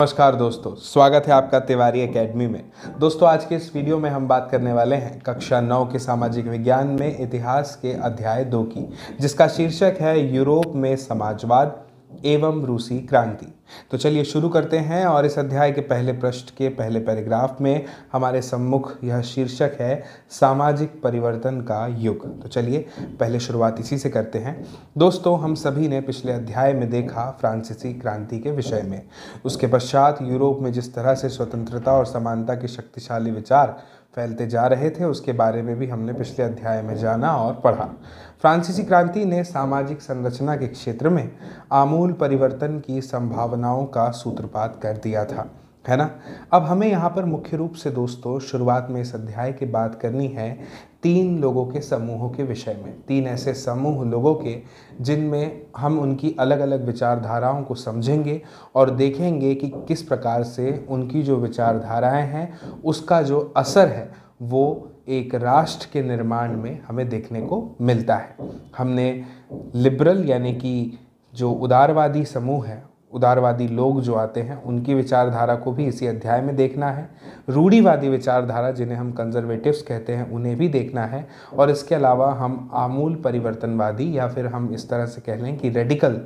नमस्कार दोस्तों स्वागत है आपका तिवारी एकेडमी में दोस्तों आज के इस वीडियो में हम बात करने वाले हैं कक्षा नौ के सामाजिक विज्ञान में इतिहास के अध्याय दो की जिसका शीर्षक है यूरोप में समाजवाद एवं रूसी क्रांति तो चलिए शुरू करते हैं और इस अध्याय के पहले पृष्ठ के पहले पैराग्राफ में हमारे सम्मुख यह शीर्षक है सामाजिक परिवर्तन का युग तो चलिए पहले शुरुआत इसी से करते हैं दोस्तों हम सभी ने पिछले अध्याय में देखा फ्रांसीसी क्रांति के विषय में उसके पश्चात यूरोप में जिस तरह से स्वतंत्रता और समानता के शक्तिशाली विचार फैलते जा रहे थे उसके बारे में भी हमने पिछले अध्याय में जाना और पढ़ा फ्रांसीसी क्रांति ने सामाजिक संरचना के क्षेत्र में आमूल परिवर्तन की संभावनाओं का सूत्रपात कर दिया था है ना अब हमें यहाँ पर मुख्य रूप से दोस्तों शुरुआत में इस अध्याय की बात करनी है तीन लोगों के समूहों के विषय में तीन ऐसे समूह लोगों के जिनमें हम उनकी अलग अलग विचारधाराओं को समझेंगे और देखेंगे कि किस प्रकार से उनकी जो विचारधाराएं हैं उसका जो असर है वो एक राष्ट्र के निर्माण में हमें देखने को मिलता है हमने लिबरल यानी कि जो उदारवादी समूह है उदारवादी लोग जो आते हैं उनकी विचारधारा को भी इसी अध्याय में देखना है रूढ़ीवादी विचारधारा जिन्हें हम कंजर्वेटिव्स कहते हैं उन्हें भी देखना है और इसके अलावा हम आमूल परिवर्तनवादी या फिर हम इस तरह से कह लें कि रेडिकल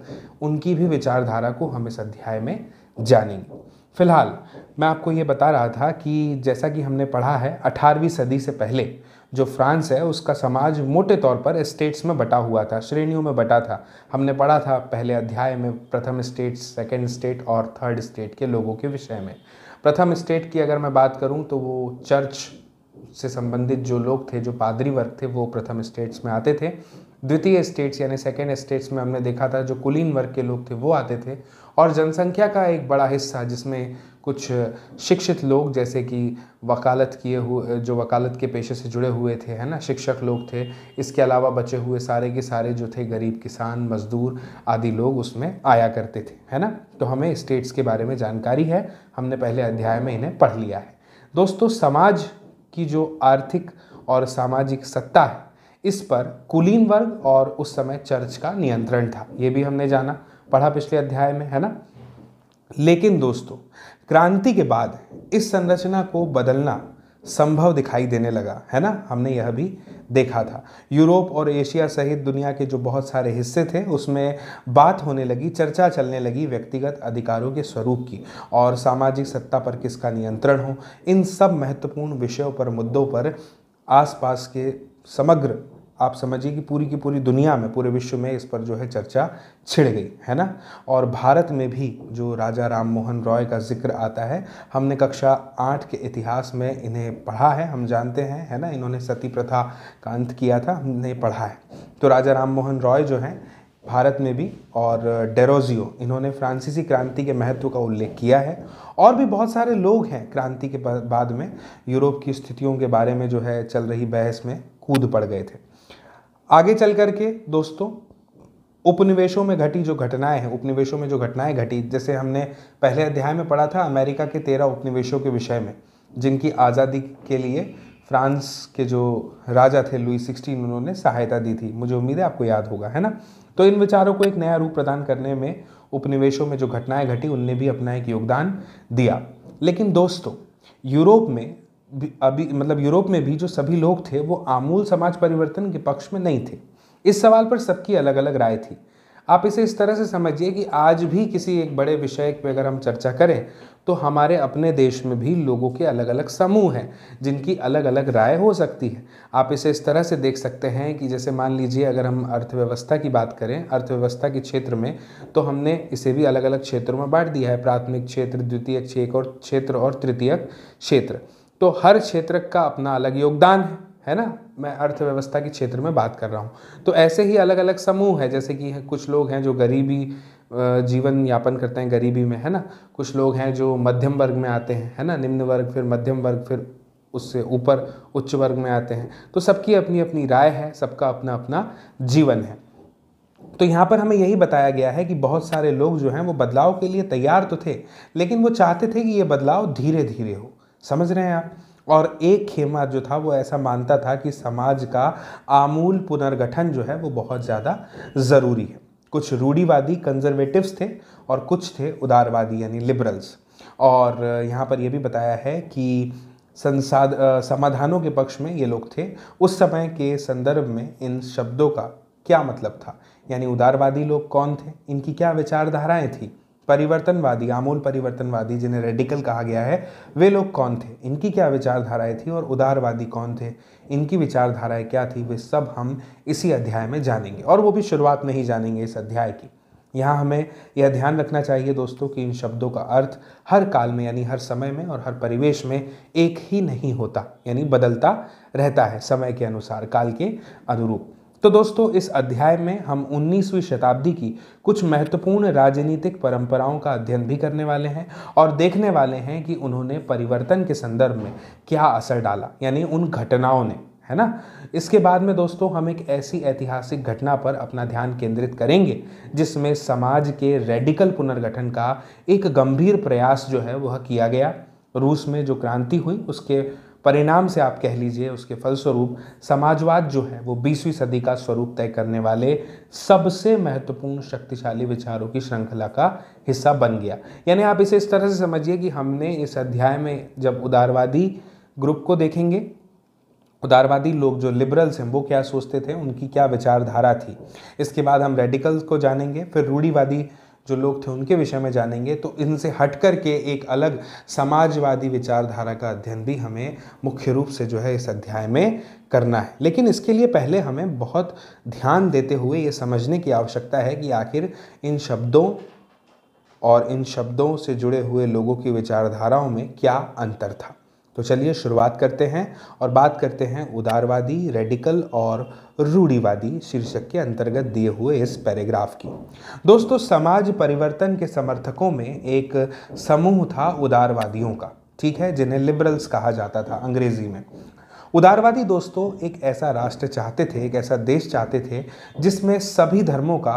उनकी भी विचारधारा को हम इस अध्याय में जानेंगे फिलहाल मैं आपको ये बता रहा था कि जैसा कि हमने पढ़ा है अठारहवीं सदी से पहले जो फ्रांस है उसका समाज मोटे तौर पर स्टेट्स में बटा हुआ था श्रेणियों में बटा था हमने पढ़ा था पहले अध्याय में प्रथम स्टेट सेकेंड स्टेट और थर्ड स्टेट के लोगों के विषय में प्रथम स्टेट की अगर मैं बात करूँ तो वो चर्च से संबंधित जो लोग थे जो पादरी वर्ग थे वो प्रथम स्टेट्स में आते थे द्वितीय स्टेट्स यानी सेकेंड स्टेट्स में हमने देखा था जो कुलीन वर्ग के लोग थे वो आते थे और जनसंख्या का एक बड़ा हिस्सा जिसमें कुछ शिक्षित लोग जैसे कि वकालत किए हुए जो वकालत के पेशे से जुड़े हुए थे है ना शिक्षक लोग थे इसके अलावा बचे हुए सारे के सारे जो थे गरीब किसान मज़दूर आदि लोग उसमें आया करते थे है ना तो हमें स्टेट्स के बारे में जानकारी है हमने पहले अध्याय में इन्हें पढ़ लिया है दोस्तों समाज की जो आर्थिक और सामाजिक सत्ता है इस पर कुलीन वर्ग और उस समय चर्च का नियंत्रण था ये भी हमने जाना पढ़ा पिछले अध्याय में है ना लेकिन दोस्तों क्रांति के बाद इस संरचना को बदलना संभव दिखाई देने लगा है ना हमने यह भी देखा था यूरोप और एशिया सहित दुनिया के जो बहुत सारे हिस्से थे उसमें बात होने लगी चर्चा चलने लगी व्यक्तिगत अधिकारों के स्वरूप की और सामाजिक सत्ता पर किसका नियंत्रण हो इन सब महत्वपूर्ण विषयों पर मुद्दों पर आसपास के समग्र आप समझिए कि पूरी की पूरी दुनिया में पूरे विश्व में इस पर जो है चर्चा छिड़ गई है ना और भारत में भी जो राजा राम मोहन रॉय का जिक्र आता है हमने कक्षा आठ के इतिहास में इन्हें पढ़ा है हम जानते हैं है ना इन्होंने सती प्रथा का अंत किया था हमने पढ़ा है तो राजा राम मोहन रॉय जो हैं भारत में भी और डेरोजियो इन्होंने फ्रांसीसी क्रांति के महत्व का उल्लेख किया है और भी बहुत सारे लोग हैं क्रांति के बाद में यूरोप की स्थितियों के बारे में जो है चल रही बहस में कूद पड़ गए थे आगे चल करके दोस्तों उपनिवेशों में घटी जो घटनाएं हैं उपनिवेशों में जो घटनाएं घटी जैसे हमने पहले अध्याय में पढ़ा था अमेरिका के तेरह उपनिवेशों के विषय में जिनकी आज़ादी के लिए फ्रांस के जो राजा थे लुई सिक्सटीन उन्होंने सहायता दी थी मुझे उम्मीद है आपको याद होगा है ना तो इन विचारों को एक नया रूप प्रदान करने में उपनिवेशों में जो घटनाएं घटी उनने भी अपना एक योगदान दिया लेकिन दोस्तों यूरोप में अभी मतलब यूरोप में भी जो सभी लोग थे वो आमूल समाज परिवर्तन के पक्ष में नहीं थे इस सवाल पर सबकी अलग अलग राय थी आप इसे इस तरह से समझिए कि आज भी किसी एक बड़े विषय पर अगर हम चर्चा करें तो हमारे अपने देश में भी लोगों के अलग अलग समूह हैं जिनकी अलग अलग राय हो सकती है आप इसे इस तरह से देख सकते हैं कि जैसे मान लीजिए अगर हम अर्थव्यवस्था की बात करें अर्थव्यवस्था के क्षेत्र में तो हमने इसे भी अलग अलग क्षेत्रों में बांट दिया है प्राथमिक क्षेत्र द्वितीय क्षेत्र और क्षेत्र और तृतीय क्षेत्र तो हर क्षेत्र का अपना अलग योगदान है है ना मैं अर्थव्यवस्था के क्षेत्र में बात कर रहा हूँ तो ऐसे ही अलग अलग समूह है जैसे कि कुछ लोग हैं जो गरीबी जीवन यापन करते हैं गरीबी में है ना कुछ लोग हैं जो मध्यम वर्ग में आते हैं है ना निम्न वर्ग फिर मध्यम वर्ग फिर उससे ऊपर उच्च वर्ग में आते हैं तो सबकी अपनी अपनी राय है सबका अपना अपना जीवन है तो यहाँ पर हमें यही बताया गया है कि बहुत सारे लोग जो हैं वो बदलाव के लिए तैयार तो थे लेकिन वो चाहते थे कि ये बदलाव धीरे धीरे हो समझ रहे हैं आप और एक खेमा जो था वो ऐसा मानता था कि समाज का आमूल पुनर्गठन जो है वो बहुत ज़्यादा ज़रूरी है कुछ रूढ़ीवादी कंजर्वेटिव्स थे और कुछ थे उदारवादी यानी लिबरल्स और यहाँ पर यह भी बताया है कि संसाद समाधानों के पक्ष में ये लोग थे उस समय के संदर्भ में इन शब्दों का क्या मतलब था यानी उदारवादी लोग कौन थे इनकी क्या विचारधाराएं थी परिवर्तनवादी आमूल परिवर्तनवादी जिन्हें रेडिकल कहा गया है वे लोग कौन थे इनकी क्या विचारधाराएं थी और उदारवादी कौन थे इनकी विचारधाराएं क्या थी वे सब हम इसी अध्याय में जानेंगे और वो भी शुरुआत में ही जानेंगे इस अध्याय की यहाँ हमें यह ध्यान रखना चाहिए दोस्तों कि इन शब्दों का अर्थ हर काल में यानी हर समय में और हर परिवेश में एक ही नहीं होता यानी बदलता रहता है समय के अनुसार काल के अनुरूप तो दोस्तों इस अध्याय में हम 19वीं शताब्दी की कुछ महत्वपूर्ण राजनीतिक परंपराओं का अध्ययन भी करने वाले हैं और देखने वाले हैं कि उन्होंने परिवर्तन के संदर्भ में क्या असर डाला यानी उन घटनाओं ने है ना इसके बाद में दोस्तों हम एक ऐसी ऐतिहासिक घटना पर अपना ध्यान केंद्रित करेंगे जिसमें समाज के रेडिकल पुनर्गठन का एक गंभीर प्रयास जो है वह किया गया रूस में जो क्रांति हुई उसके परिणाम से आप कह लीजिए उसके फलस्वरूप समाजवाद जो है वो बीसवीं सदी का स्वरूप तय करने वाले सबसे महत्वपूर्ण शक्तिशाली विचारों की श्रृंखला का हिस्सा बन गया यानी आप इसे इस तरह से समझिए कि हमने इस अध्याय में जब उदारवादी ग्रुप को देखेंगे उदारवादी लोग जो लिबरल्स हैं वो क्या सोचते थे उनकी क्या विचारधारा थी इसके बाद हम रेडिकल्स को जानेंगे फिर रूढ़ीवादी जो लोग थे उनके विषय में जानेंगे तो इनसे हट कर के एक अलग समाजवादी विचारधारा का अध्ययन भी हमें मुख्य रूप से जो है इस अध्याय में करना है लेकिन इसके लिए पहले हमें बहुत ध्यान देते हुए ये समझने की आवश्यकता है कि आखिर इन शब्दों और इन शब्दों से जुड़े हुए लोगों की विचारधाराओं में क्या अंतर था तो चलिए शुरुआत करते हैं और बात करते हैं उदारवादी रेडिकल और रूढ़ीवादी शीर्षक के अंतर्गत दिए हुए इस पैराग्राफ की दोस्तों समाज परिवर्तन के समर्थकों में एक समूह था उदारवादियों का ठीक है जिन्हें लिबरल्स कहा जाता था अंग्रेजी में उदारवादी दोस्तों एक ऐसा राष्ट्र चाहते थे एक ऐसा देश चाहते थे जिसमें सभी धर्मों का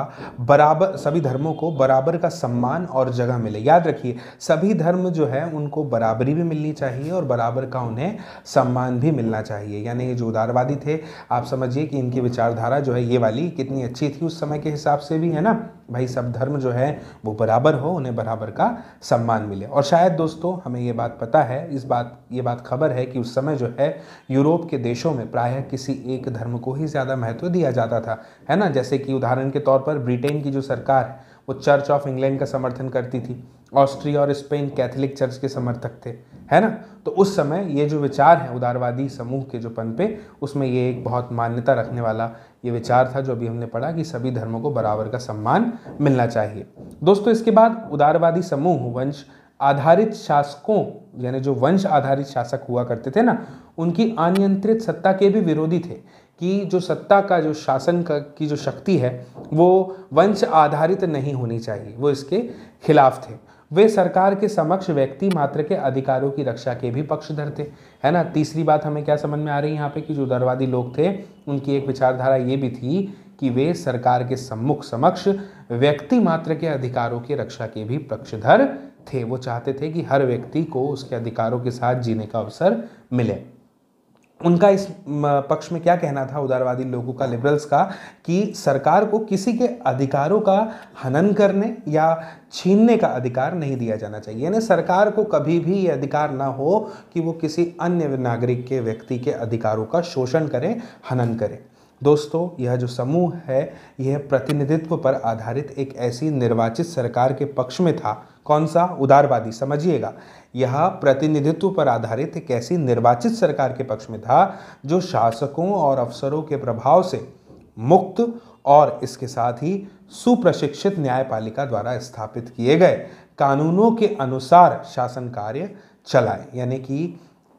बराबर सभी धर्मों को बराबर का सम्मान और जगह मिले याद रखिए सभी धर्म जो है उनको बराबरी भी मिलनी चाहिए और बराबर का उन्हें सम्मान भी मिलना चाहिए यानी ये जो उदारवादी थे आप समझिए कि इनकी विचारधारा जो है ये वाली कितनी अच्छी थी उस समय के हिसाब से भी है ना भाई सब धर्म जो है वो बराबर हो उन्हें बराबर का सम्मान मिले और शायद दोस्तों हमें ये बात पता है इस बात ये बात खबर है कि उस समय जो है यूरोप यूरोप के देशों में प्रायः किसी एक धर्म को ही ज़्यादा महत्व दिया जाता था है ना जैसे कि उदाहरण के तौर पर ब्रिटेन की जो सरकार है वो चर्च ऑफ इंग्लैंड का समर्थन करती थी ऑस्ट्रिया और स्पेन कैथोलिक चर्च के समर्थक थे है ना तो उस समय ये जो विचार हैं उदारवादी समूह के जो पनपे उसमें ये एक बहुत मान्यता रखने वाला ये विचार था जो अभी हमने पढ़ा कि सभी धर्मों को बराबर का सम्मान मिलना चाहिए दोस्तों इसके बाद उदारवादी समूह वंश आधारित शासकों यानी जो वंश आधारित शासक हुआ करते थे ना उनकी अनियंत्रित सत्ता के भी विरोधी थे कि जो सत्ता का जो शासन का की जो शक्ति है वो वंश आधारित नहीं होनी चाहिए वो इसके खिलाफ थे वे सरकार के समक्ष व्यक्ति मात्र के अधिकारों की रक्षा के भी पक्षधर थे है ना तीसरी बात हमें क्या समझ में आ रही है यहाँ पे कि जो दरवादी लोग थे उनकी एक विचारधारा ये भी थी कि वे सरकार के सम्मुख समक्ष व्यक्ति मात्र के अधिकारों की रक्षा के भी पक्षधर थे वो चाहते थे कि हर व्यक्ति को उसके अधिकारों के साथ जीने का अवसर मिले उनका इस पक्ष में क्या कहना था उदारवादी लोगों का लिबरल्स का कि सरकार को किसी के अधिकारों का हनन करने या छीनने का अधिकार नहीं दिया जाना चाहिए यानी सरकार को कभी भी ये अधिकार ना हो कि वो किसी अन्य नागरिक के व्यक्ति के अधिकारों का शोषण करें हनन करें दोस्तों यह जो समूह है यह प्रतिनिधित्व पर आधारित एक ऐसी निर्वाचित सरकार के पक्ष में था कौन सा उदारवादी समझिएगा यह प्रतिनिधित्व पर आधारित एक ऐसी निर्वाचित सरकार के पक्ष में था जो शासकों और अफसरों के प्रभाव से मुक्त और इसके साथ ही सुप्रशिक्षित न्यायपालिका द्वारा स्थापित किए गए कानूनों के अनुसार शासन कार्य चलाए यानी कि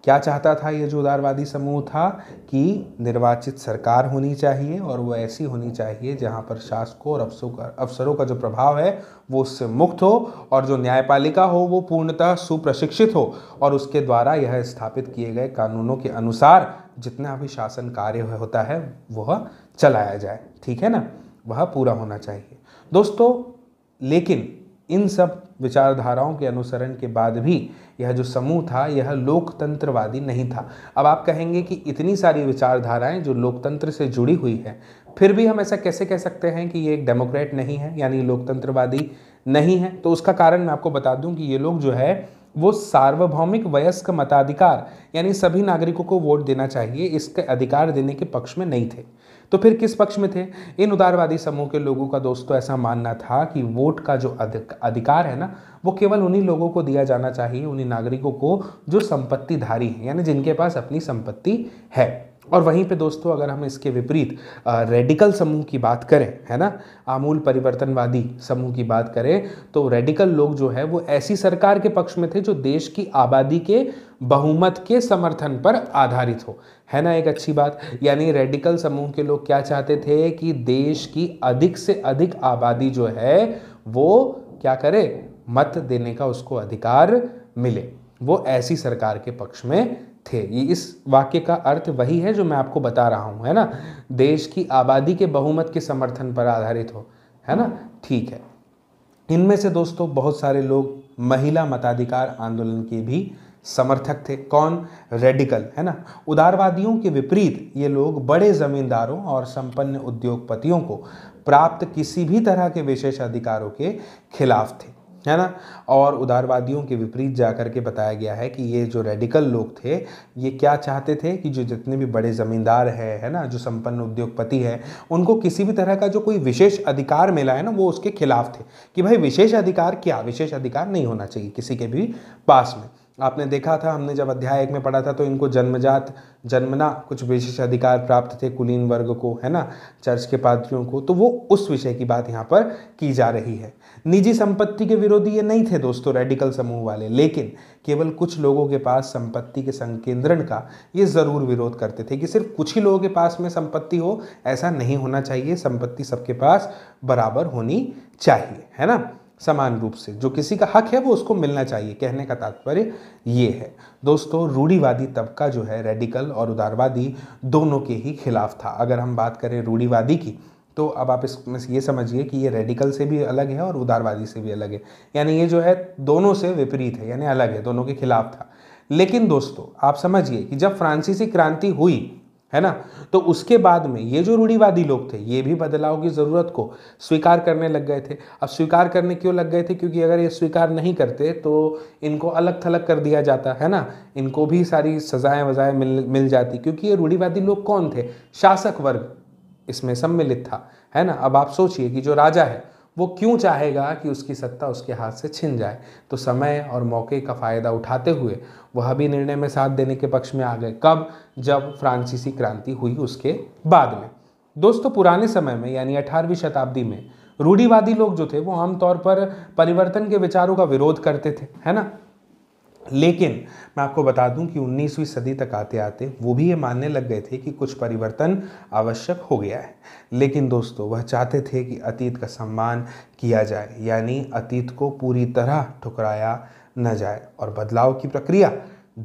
क्या चाहता था ये जो उदारवादी समूह था कि निर्वाचित सरकार होनी चाहिए और वो ऐसी होनी चाहिए जहाँ पर शासकों और अफसरों का अफसरों का जो प्रभाव है वो उससे मुक्त हो और जो न्यायपालिका हो वो पूर्णतः सुप्रशिक्षित हो और उसके द्वारा यह स्थापित किए गए कानूनों के अनुसार जितना भी शासन कार्य होता है वह चलाया जाए ठीक है ना वह पूरा होना चाहिए दोस्तों लेकिन इन सब विचारधाराओं के अनुसरण के बाद भी यह जो समूह था यह लोकतंत्रवादी नहीं था अब आप कहेंगे कि इतनी सारी विचारधाराएं जो लोकतंत्र से जुड़ी हुई है फिर भी हम ऐसा कैसे कह सकते हैं कि ये एक डेमोक्रेट नहीं है यानी लोकतंत्रवादी नहीं है तो उसका कारण मैं आपको बता दूं कि ये लोग जो है वो सार्वभौमिक वयस्क मताधिकार यानी सभी नागरिकों को वोट देना चाहिए इसके अधिकार देने के पक्ष में नहीं थे तो फिर किस पक्ष में थे इन उदारवादी समूह के लोगों का दोस्तों ऐसा मानना था कि वोट का जो अधिकार है ना वो केवल उन्हीं लोगों को दिया जाना चाहिए उन्हीं नागरिकों को जो संपत्तिधारी हैं यानी जिनके पास अपनी संपत्ति है और वहीं पे दोस्तों अगर हम इसके विपरीत रेडिकल समूह की बात करें है ना आमूल परिवर्तनवादी समूह की बात करें तो रेडिकल लोग जो है वो ऐसी सरकार के पक्ष में थे जो देश की आबादी के बहुमत के समर्थन पर आधारित हो है ना एक अच्छी बात यानी रेडिकल समूह के लोग क्या चाहते थे कि देश की अधिक से अधिक आबादी जो है वो क्या करे मत देने का उसको अधिकार मिले वो ऐसी सरकार के पक्ष में थे ये इस वाक्य का अर्थ वही है जो मैं आपको बता रहा हूँ है ना देश की आबादी के बहुमत के समर्थन पर आधारित हो है ना ठीक है इनमें से दोस्तों बहुत सारे लोग महिला मताधिकार आंदोलन के भी समर्थक थे कौन रेडिकल है ना उदारवादियों के विपरीत ये लोग बड़े जमींदारों और संपन्न उद्योगपतियों को प्राप्त किसी भी तरह के विशेष अधिकारों के खिलाफ थे है ना और उदारवादियों के विपरीत जाकर के बताया गया है कि ये जो रेडिकल लोग थे ये क्या चाहते थे कि जो जितने भी बड़े ज़मींदार हैं है ना जो संपन्न उद्योगपति हैं उनको किसी भी तरह का जो कोई विशेष अधिकार मिला है ना वो उसके खिलाफ थे कि भाई विशेष अधिकार क्या विशेष अधिकार नहीं होना चाहिए किसी के भी पास में आपने देखा था हमने जब अध्याय एक में पढ़ा था तो इनको जन्मजात जन्मना कुछ विशेष अधिकार प्राप्त थे कुलीन वर्ग को है ना चर्च के पादरियों को तो वो उस विषय की बात यहाँ पर की जा रही है निजी संपत्ति के विरोधी ये नहीं थे दोस्तों रेडिकल समूह वाले लेकिन केवल कुछ लोगों के पास संपत्ति के संकेंद्रण का ये ज़रूर विरोध करते थे कि सिर्फ कुछ ही लोगों के पास में संपत्ति हो ऐसा नहीं होना चाहिए संपत्ति सबके पास बराबर होनी चाहिए है ना समान रूप से जो किसी का हक है वो उसको मिलना चाहिए कहने का तात्पर्य ये है दोस्तों रूढ़ीवादी तबका जो है रेडिकल और उदारवादी दोनों के ही खिलाफ था अगर हम बात करें रूढ़ीवादी की तो अब आप इसमें ये समझिए कि ये रेडिकल से भी अलग है और उदारवादी से भी अलग है यानी ये जो है दोनों से विपरीत है यानी अलग है दोनों के खिलाफ था लेकिन दोस्तों आप समझिए कि जब फ्रांसीसी क्रांति हुई है ना तो उसके बाद में ये जो रूढ़ीवादी लोग थे ये भी बदलाव की ज़रूरत को स्वीकार करने लग गए थे अब स्वीकार करने क्यों लग गए थे क्योंकि अगर ये स्वीकार नहीं करते तो इनको अलग थलग कर दिया जाता है ना इनको भी सारी सजाएं वजाएं मिल मिल जाती क्योंकि ये रूढ़ीवादी लोग कौन थे शासक वर्ग इसमें सम्मिलित था है ना अब आप सोचिए कि जो राजा है वो क्यों चाहेगा कि उसकी सत्ता उसके हाथ से छिन जाए तो समय और मौके का फ़ायदा उठाते हुए वह भी निर्णय में साथ देने के पक्ष में आ गए कब जब फ्रांसीसी क्रांति हुई उसके बाद में दोस्तों पुराने समय में यानी अठारहवीं शताब्दी में रूढ़ीवादी लोग जो थे वो आमतौर पर परिवर्तन के विचारों का विरोध करते थे है ना लेकिन मैं आपको बता दूं कि 19वीं सदी तक आते आते वो भी ये मानने लग गए थे कि कुछ परिवर्तन आवश्यक हो गया है लेकिन दोस्तों वह चाहते थे कि अतीत का सम्मान किया जाए यानी अतीत को पूरी तरह ठुकराया न जाए और बदलाव की प्रक्रिया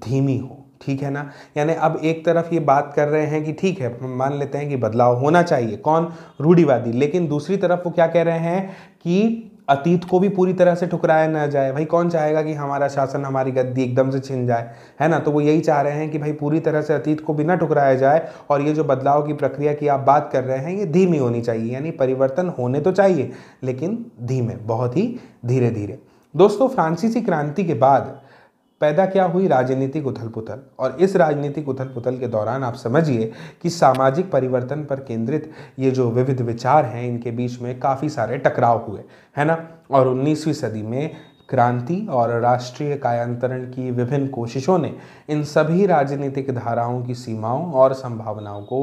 धीमी हो ठीक है ना यानी अब एक तरफ ये बात कर रहे हैं कि ठीक है मान लेते हैं कि बदलाव होना चाहिए कौन रूढ़िवादी लेकिन दूसरी तरफ वो क्या कह रहे हैं कि अतीत को भी पूरी तरह से ठुकराया ना जाए भाई कौन चाहेगा कि हमारा शासन हमारी गद्दी एकदम से छिन जाए है ना तो वो यही चाह रहे हैं कि भाई पूरी तरह से अतीत को भी ना ठुकराया जाए और ये जो बदलाव की प्रक्रिया की आप बात कर रहे हैं ये धीमी होनी चाहिए यानी परिवर्तन होने तो चाहिए लेकिन धीमे बहुत ही धीरे धीरे दोस्तों फ्रांसीसी क्रांति के बाद पैदा क्या हुई राजनीतिक उथल पुथल और इस राजनीतिक उथल पुथल के दौरान आप समझिए कि सामाजिक परिवर्तन पर केंद्रित ये जो विविध विचार हैं इनके बीच में काफ़ी सारे टकराव हुए है ना और 19वीं सदी में क्रांति और राष्ट्रीय कायांतरण की विभिन्न कोशिशों ने इन सभी राजनीतिक धाराओं की सीमाओं और संभावनाओं को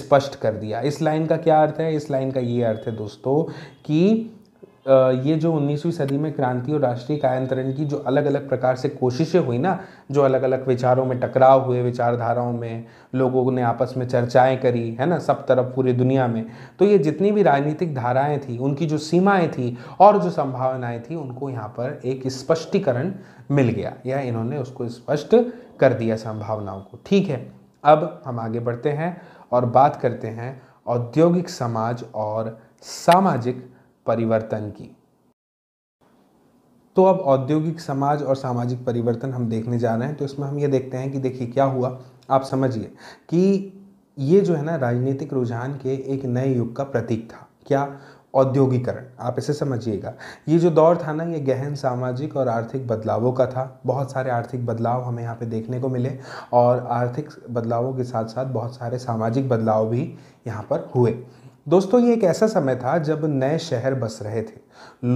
स्पष्ट कर दिया इस लाइन का क्या अर्थ है इस लाइन का ये अर्थ है दोस्तों कि ये जो 19वीं सदी में क्रांति और राष्ट्रीय कायंतरण की जो अलग अलग प्रकार से कोशिशें हुई ना जो अलग अलग विचारों में टकराव हुए विचारधाराओं में लोगों ने आपस में चर्चाएं करी है ना सब तरफ पूरी दुनिया में तो ये जितनी भी राजनीतिक धाराएं थी उनकी जो सीमाएं थी और जो संभावनाएं थी उनको यहाँ पर एक स्पष्टीकरण मिल गया या इन्होंने उसको स्पष्ट कर दिया संभावनाओं को ठीक है अब हम आगे बढ़ते हैं और बात करते हैं औद्योगिक समाज और सामाजिक परिवर्तन की तो अब औद्योगिक समाज और सामाजिक परिवर्तन हम देखने जा रहे हैं तो इसमें हम ये देखते हैं कि देखिए क्या हुआ आप समझिए कि ये जो है ना राजनीतिक रुझान के एक नए युग का प्रतीक था क्या औद्योगिकरण आप इसे समझिएगा ये जो दौर था ना ये गहन सामाजिक और आर्थिक बदलावों का था बहुत सारे आर्थिक बदलाव हमें यहाँ पे देखने को मिले और आर्थिक बदलावों के साथ साथ बहुत सारे सामाजिक बदलाव भी यहाँ पर हुए दोस्तों ये एक ऐसा समय था जब नए शहर बस रहे थे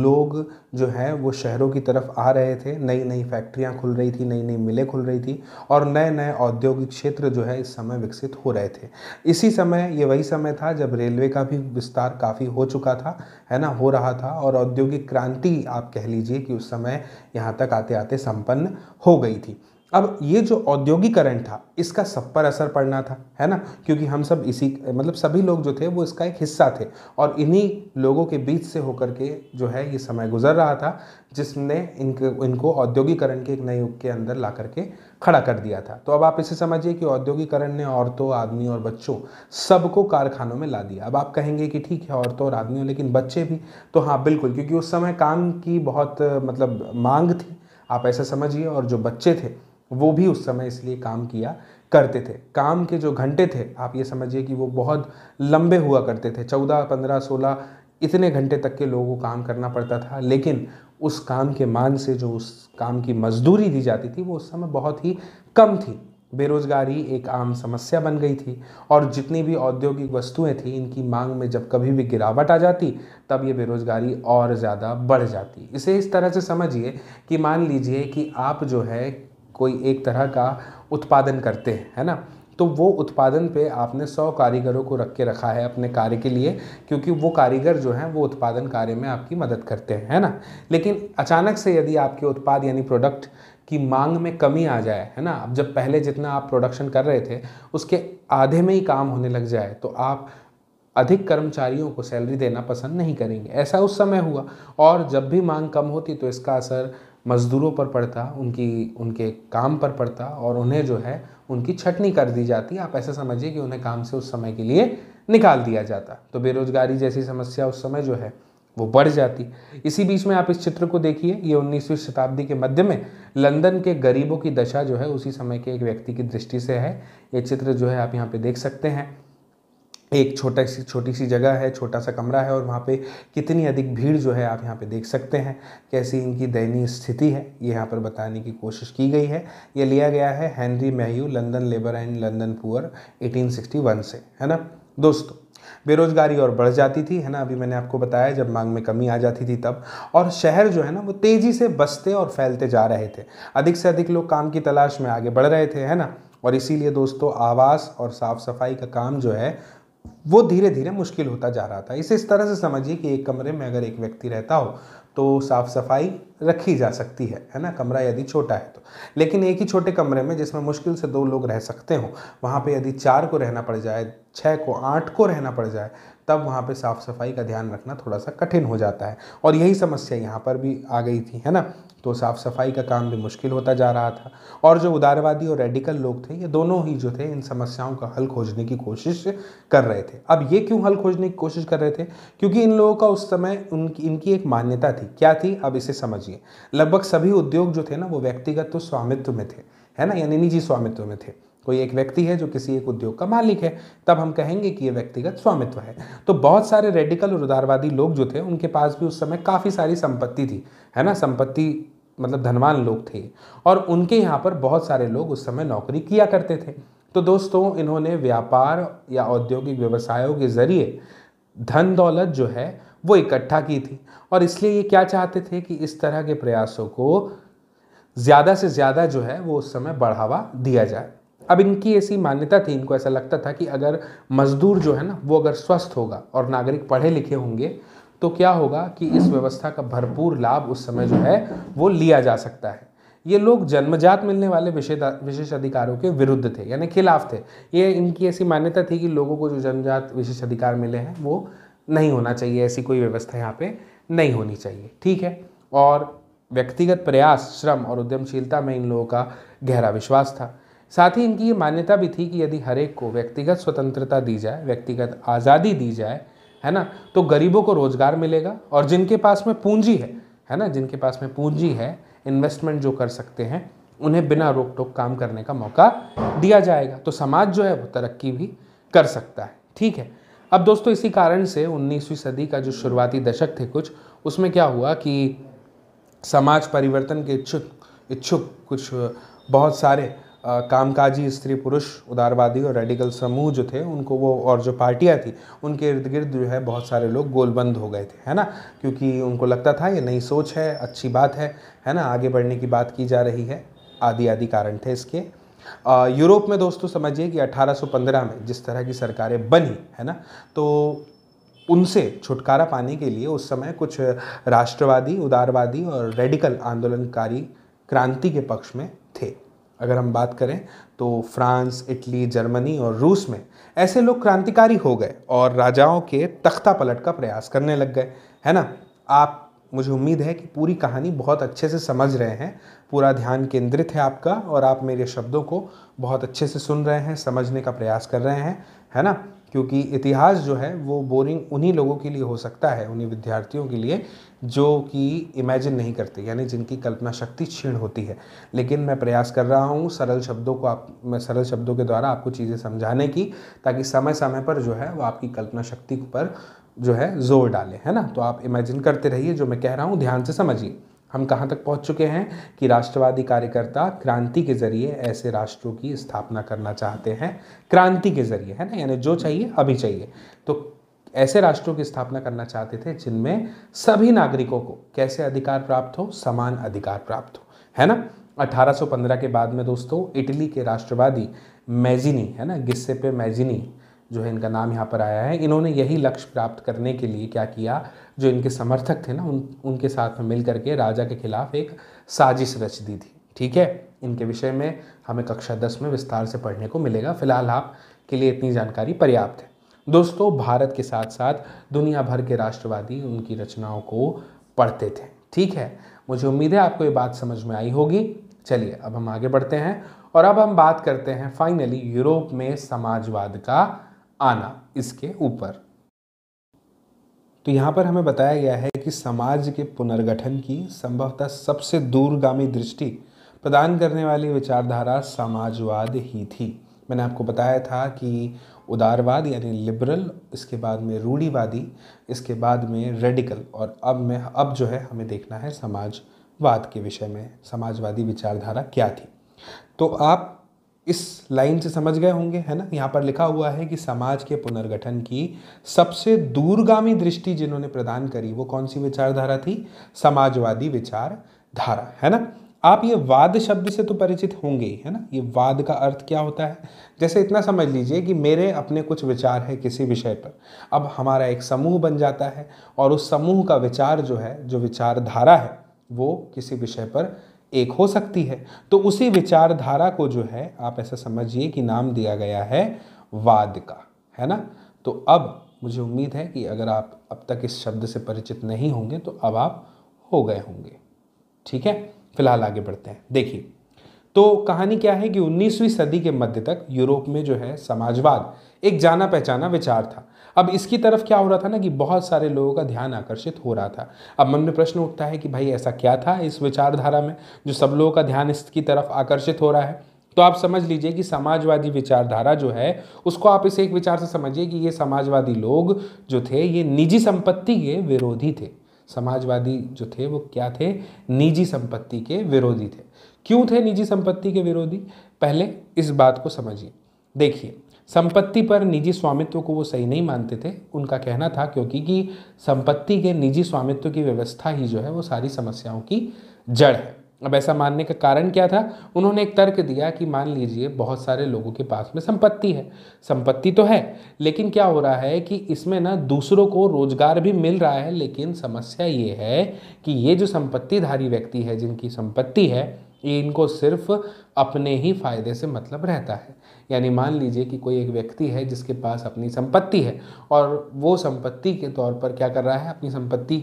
लोग जो हैं वो शहरों की तरफ आ रहे थे नई नई फैक्ट्रियां खुल रही थी नई नई मिलें खुल रही थी और नए नए औद्योगिक क्षेत्र जो है इस समय विकसित हो रहे थे इसी समय ये वही समय था जब रेलवे का भी विस्तार काफ़ी हो चुका था है ना हो रहा था और औद्योगिक क्रांति आप कह लीजिए कि उस समय यहाँ तक आते आते संपन्न हो गई थी अब ये जो औद्योगिकरण था इसका सब पर असर पड़ना था है ना क्योंकि हम सब इसी मतलब सभी लोग जो थे वो इसका एक हिस्सा थे और इन्हीं लोगों के बीच से होकर के जो है ये समय गुजर रहा था जिसने इनके इनको औद्योगिकरण के एक नए युग के अंदर ला करके खड़ा कर दिया था तो अब आप इसे समझिए कि औद्योगिकरण ने औरतों आदमी और बच्चों सबको कारखानों में ला दिया अब आप कहेंगे कि ठीक है औरतों और आदमियों लेकिन बच्चे भी तो हाँ बिल्कुल क्योंकि उस समय काम की बहुत मतलब मांग थी आप ऐसा समझिए और जो बच्चे थे वो भी उस समय इसलिए काम किया करते थे काम के जो घंटे थे आप ये समझिए कि वो बहुत लंबे हुआ करते थे चौदह पंद्रह सोलह इतने घंटे तक के लोगों को काम करना पड़ता था लेकिन उस काम के मान से जो उस काम की मजदूरी दी जाती थी वो उस समय बहुत ही कम थी बेरोजगारी एक आम समस्या बन गई थी और जितनी भी औद्योगिक वस्तुएं थी इनकी मांग में जब कभी भी गिरावट आ जाती तब ये बेरोजगारी और ज़्यादा बढ़ जाती इसे इस तरह से समझिए कि मान लीजिए कि आप जो है कोई एक तरह का उत्पादन करते हैं है ना तो वो उत्पादन पे आपने सौ कारीगरों को रख के रखा है अपने कार्य के लिए क्योंकि वो कारीगर जो हैं वो उत्पादन कार्य में आपकी मदद करते हैं है ना लेकिन अचानक से यदि आपके उत्पाद यानी प्रोडक्ट की मांग में कमी आ जाए है ना अब जब पहले जितना आप प्रोडक्शन कर रहे थे उसके आधे में ही काम होने लग जाए तो आप अधिक कर्मचारियों को सैलरी देना पसंद नहीं करेंगे ऐसा उस समय हुआ और जब भी मांग कम होती तो इसका असर मज़दूरों पर पड़ता उनकी उनके काम पर पड़ता और उन्हें जो है उनकी छटनी कर दी जाती आप ऐसा समझिए कि उन्हें काम से उस समय के लिए निकाल दिया जाता तो बेरोजगारी जैसी समस्या उस समय जो है वो बढ़ जाती इसी बीच में आप इस चित्र को देखिए ये 19वीं शताब्दी के मध्य में लंदन के गरीबों की दशा जो है उसी समय के एक व्यक्ति की दृष्टि से है ये चित्र जो है आप यहाँ पे देख सकते हैं एक छोटा सी छोटी सी जगह है छोटा सा कमरा है और वहाँ पे कितनी अधिक भीड़ जो है आप यहाँ पे देख सकते हैं कैसी इनकी दयनीय स्थिति है ये यहाँ पर बताने की कोशिश की गई है ये लिया गया है Henry Mayhew London labour and London poor 1861 से है ना दोस्तों बेरोजगारी और बढ़ जाती थी है ना अभी मैंने आपको बताया जब मांग में कमी आ जाती थी तब और शहर जो है ना वो तेज़ी से बसते और फैलते जा रहे थे अधिक से अधिक लोग काम की तलाश में आगे बढ़ रहे थे है ना और इसीलिए दोस्तों आवास और साफ़ सफाई का काम जो है वो धीरे धीरे मुश्किल होता जा रहा था इसे इस तरह से समझिए कि एक कमरे में अगर एक व्यक्ति रहता हो तो साफ़ सफाई रखी जा सकती है है ना कमरा यदि छोटा है तो लेकिन एक ही छोटे कमरे में जिसमें मुश्किल से दो लोग रह सकते हो वहाँ पे यदि चार को रहना पड़ जाए छः को आठ को रहना पड़ जाए तब वहाँ पे साफ़ सफाई का ध्यान रखना थोड़ा सा कठिन हो जाता है और यही समस्या यहाँ पर भी आ गई थी है ना तो साफ़ सफाई का काम भी मुश्किल होता जा रहा था और जो उदारवादी और रेडिकल लोग थे ये दोनों ही जो थे इन समस्याओं का हल खोजने की कोशिश कर रहे थे अब ये क्यों हल खोजने की कोशिश कर रहे थे क्योंकि इन लोगों का उस समय उनकी इनकी एक मान्यता थी क्या थी अब इसे समझिए लगभग सभी उद्योग जो थे ना वो व्यक्तिगत तो स्वामित्व में थे है ना यानी निजी स्वामित्व में थे कोई एक व्यक्ति है जो किसी एक उद्योग का मालिक है तब हम कहेंगे कि ये व्यक्तिगत स्वामित्व है तो बहुत सारे रेडिकल और उदारवादी लोग जो थे उनके पास भी उस समय काफ़ी सारी संपत्ति थी है ना संपत्ति मतलब धनवान लोग थे और उनके यहाँ पर बहुत सारे लोग उस समय नौकरी किया करते थे तो दोस्तों इन्होंने व्यापार या औद्योगिक व्यवसायों के ज़रिए धन दौलत जो है वो इकट्ठा की थी और इसलिए ये क्या चाहते थे कि इस तरह के प्रयासों को ज़्यादा से ज़्यादा जो है वो उस समय बढ़ावा दिया जाए अब इनकी ऐसी मान्यता थी इनको ऐसा लगता था कि अगर मजदूर जो है ना वो अगर स्वस्थ होगा और नागरिक पढ़े लिखे होंगे तो क्या होगा कि इस व्यवस्था का भरपूर लाभ उस समय जो है वो लिया जा सकता है ये लोग जन्मजात मिलने वाले विशेष अधिकारों के विरुद्ध थे यानी खिलाफ थे ये इनकी ऐसी मान्यता थी कि लोगों को जो जन्मजात विशेष अधिकार मिले हैं वो नहीं होना चाहिए ऐसी कोई व्यवस्था यहाँ पे नहीं होनी चाहिए ठीक है और व्यक्तिगत प्रयास श्रम और उद्यमशीलता में इन लोगों का गहरा विश्वास था साथ ही इनकी ये मान्यता भी थी कि यदि हर एक को व्यक्तिगत स्वतंत्रता दी जाए व्यक्तिगत आज़ादी दी जाए है ना तो गरीबों को रोज़गार मिलेगा और जिनके पास में पूंजी है है ना जिनके पास में पूंजी है इन्वेस्टमेंट जो कर सकते हैं उन्हें बिना रोक टोक काम करने का मौका दिया जाएगा तो समाज जो है वो तरक्की भी कर सकता है ठीक है अब दोस्तों इसी कारण से 19वीं सदी का जो शुरुआती दशक थे कुछ उसमें क्या हुआ कि समाज परिवर्तन के इच्छुक इच्छुक कुछ बहुत सारे कामकाजी स्त्री पुरुष उदारवादी और रेडिकल समूह जो थे उनको वो और जो पार्टियाँ थी उनके इर्द गिर्द जो है बहुत सारे लोग गोलबंद हो गए थे है ना क्योंकि उनको लगता था ये नई सोच है अच्छी बात है है ना आगे बढ़ने की बात की जा रही है आदि आदि कारण थे इसके यूरोप में दोस्तों समझिए कि 1815 में जिस तरह की सरकारें बनी है ना तो उनसे छुटकारा पाने के लिए उस समय कुछ राष्ट्रवादी उदारवादी और रेडिकल आंदोलनकारी क्रांति के पक्ष में अगर हम बात करें तो फ्रांस इटली जर्मनी और रूस में ऐसे लोग क्रांतिकारी हो गए और राजाओं के तख्ता पलट का प्रयास करने लग गए है ना आप मुझे उम्मीद है कि पूरी कहानी बहुत अच्छे से समझ रहे हैं पूरा ध्यान केंद्रित है आपका और आप मेरे शब्दों को बहुत अच्छे से सुन रहे हैं समझने का प्रयास कर रहे हैं है ना क्योंकि इतिहास जो है वो बोरिंग उन्हीं लोगों के लिए हो सकता है उन्हीं विद्यार्थियों के लिए जो कि इमेजिन नहीं करते यानी जिनकी कल्पना शक्ति क्षीण होती है लेकिन मैं प्रयास कर रहा हूँ सरल शब्दों को आप मैं सरल शब्दों के द्वारा आपको चीज़ें समझाने की ताकि समय समय पर जो है वो आपकी कल्पना शक्ति पर जो है जोर डालें है ना तो आप इमेजिन करते रहिए जो मैं कह रहा हूँ ध्यान से समझिए हम कहाँ तक पहुँच चुके हैं कि राष्ट्रवादी कार्यकर्ता क्रांति के जरिए ऐसे राष्ट्रों की स्थापना करना चाहते हैं क्रांति के जरिए है ना यानी जो चाहिए अभी चाहिए तो ऐसे राष्ट्रों की स्थापना करना चाहते थे जिनमें सभी नागरिकों को कैसे अधिकार प्राप्त हो समान अधिकार प्राप्त हो है ना 1815 के बाद में दोस्तों इटली के राष्ट्रवादी मैजिनी है ना गिस्से पे मैजिनी जो है इनका नाम यहाँ पर आया है इन्होंने यही लक्ष्य प्राप्त करने के लिए क्या किया जो इनके समर्थक थे ना उन उनके साथ में मिल करके राजा के खिलाफ एक साजिश रच दी थी ठीक है इनके विषय में हमें कक्षा दस में विस्तार से पढ़ने को मिलेगा फिलहाल आपके लिए इतनी जानकारी पर्याप्त है दोस्तों भारत के साथ साथ दुनिया भर के राष्ट्रवादी उनकी रचनाओं को पढ़ते थे ठीक है मुझे उम्मीद है आपको ये बात समझ में आई होगी चलिए अब हम आगे बढ़ते हैं और अब हम बात करते हैं फाइनली यूरोप में समाजवाद का आना इसके ऊपर तो यहाँ पर हमें बताया गया है कि समाज के पुनर्गठन की संभवतः सबसे दूरगामी दृष्टि प्रदान करने वाली विचारधारा समाजवाद ही थी मैंने आपको बताया था कि उदारवाद यानी लिबरल इसके बाद में रूढ़ीवादी इसके बाद में रेडिकल और अब में अब जो है हमें देखना है समाजवाद के विषय में समाजवादी विचारधारा क्या थी तो आप इस लाइन से समझ गए होंगे है ना यहाँ पर लिखा हुआ है कि समाज के पुनर्गठन की सबसे दूरगामी दृष्टि जिन्होंने प्रदान करी वो कौन सी विचारधारा थी समाजवादी विचारधारा है ना आप ये वाद शब्द से तो परिचित होंगे है ना ये वाद का अर्थ क्या होता है जैसे इतना समझ लीजिए कि मेरे अपने कुछ विचार है किसी विषय पर अब हमारा एक समूह बन जाता है और उस समूह का विचार जो है जो विचारधारा है वो किसी विषय पर एक हो सकती है तो उसी विचारधारा को जो है आप ऐसा समझिए कि नाम दिया गया है वाद का है ना तो अब मुझे उम्मीद है कि अगर आप अब तक इस शब्द से परिचित नहीं होंगे तो अब आप हो गए होंगे ठीक है फिलहाल आगे बढ़ते हैं देखिए तो कहानी क्या है कि 19वीं सदी के मध्य तक यूरोप में जो है समाजवाद एक जाना पहचाना विचार था अब इसकी तरफ क्या हो रहा था ना कि बहुत सारे लोगों का ध्यान आकर्षित हो रहा था अब मन में प्रश्न उठता है कि भाई ऐसा क्या था इस विचारधारा में जो सब लोगों का ध्यान इसकी तरफ आकर्षित हो रहा है तो आप समझ लीजिए कि समाजवादी विचारधारा जो है उसको आप इसे एक विचार से समझिए कि ये समाजवादी लोग जो थे ये निजी संपत्ति के विरोधी थे समाजवादी जो थे वो क्या थे निजी संपत्ति के विरोधी थे क्यों थे निजी संपत्ति के विरोधी पहले इस बात को समझिए देखिए संपत्ति पर निजी स्वामित्व को वो सही नहीं मानते थे उनका कहना था क्योंकि कि संपत्ति के निजी स्वामित्व की व्यवस्था ही जो है वो सारी समस्याओं की जड़ है अब ऐसा मानने का कारण क्या था उन्होंने एक तर्क दिया कि मान लीजिए बहुत सारे लोगों के पास में संपत्ति है संपत्ति तो है लेकिन क्या हो रहा है कि इसमें ना दूसरों को रोजगार भी मिल रहा है लेकिन समस्या ये है कि ये जो संपत्तिधारी व्यक्ति है जिनकी संपत्ति है इनको सिर्फ अपने ही फायदे से मतलब रहता है यानी मान लीजिए कि कोई एक व्यक्ति है जिसके पास अपनी संपत्ति है और वो संपत्ति के तौर पर क्या कर रहा है अपनी संपत्ति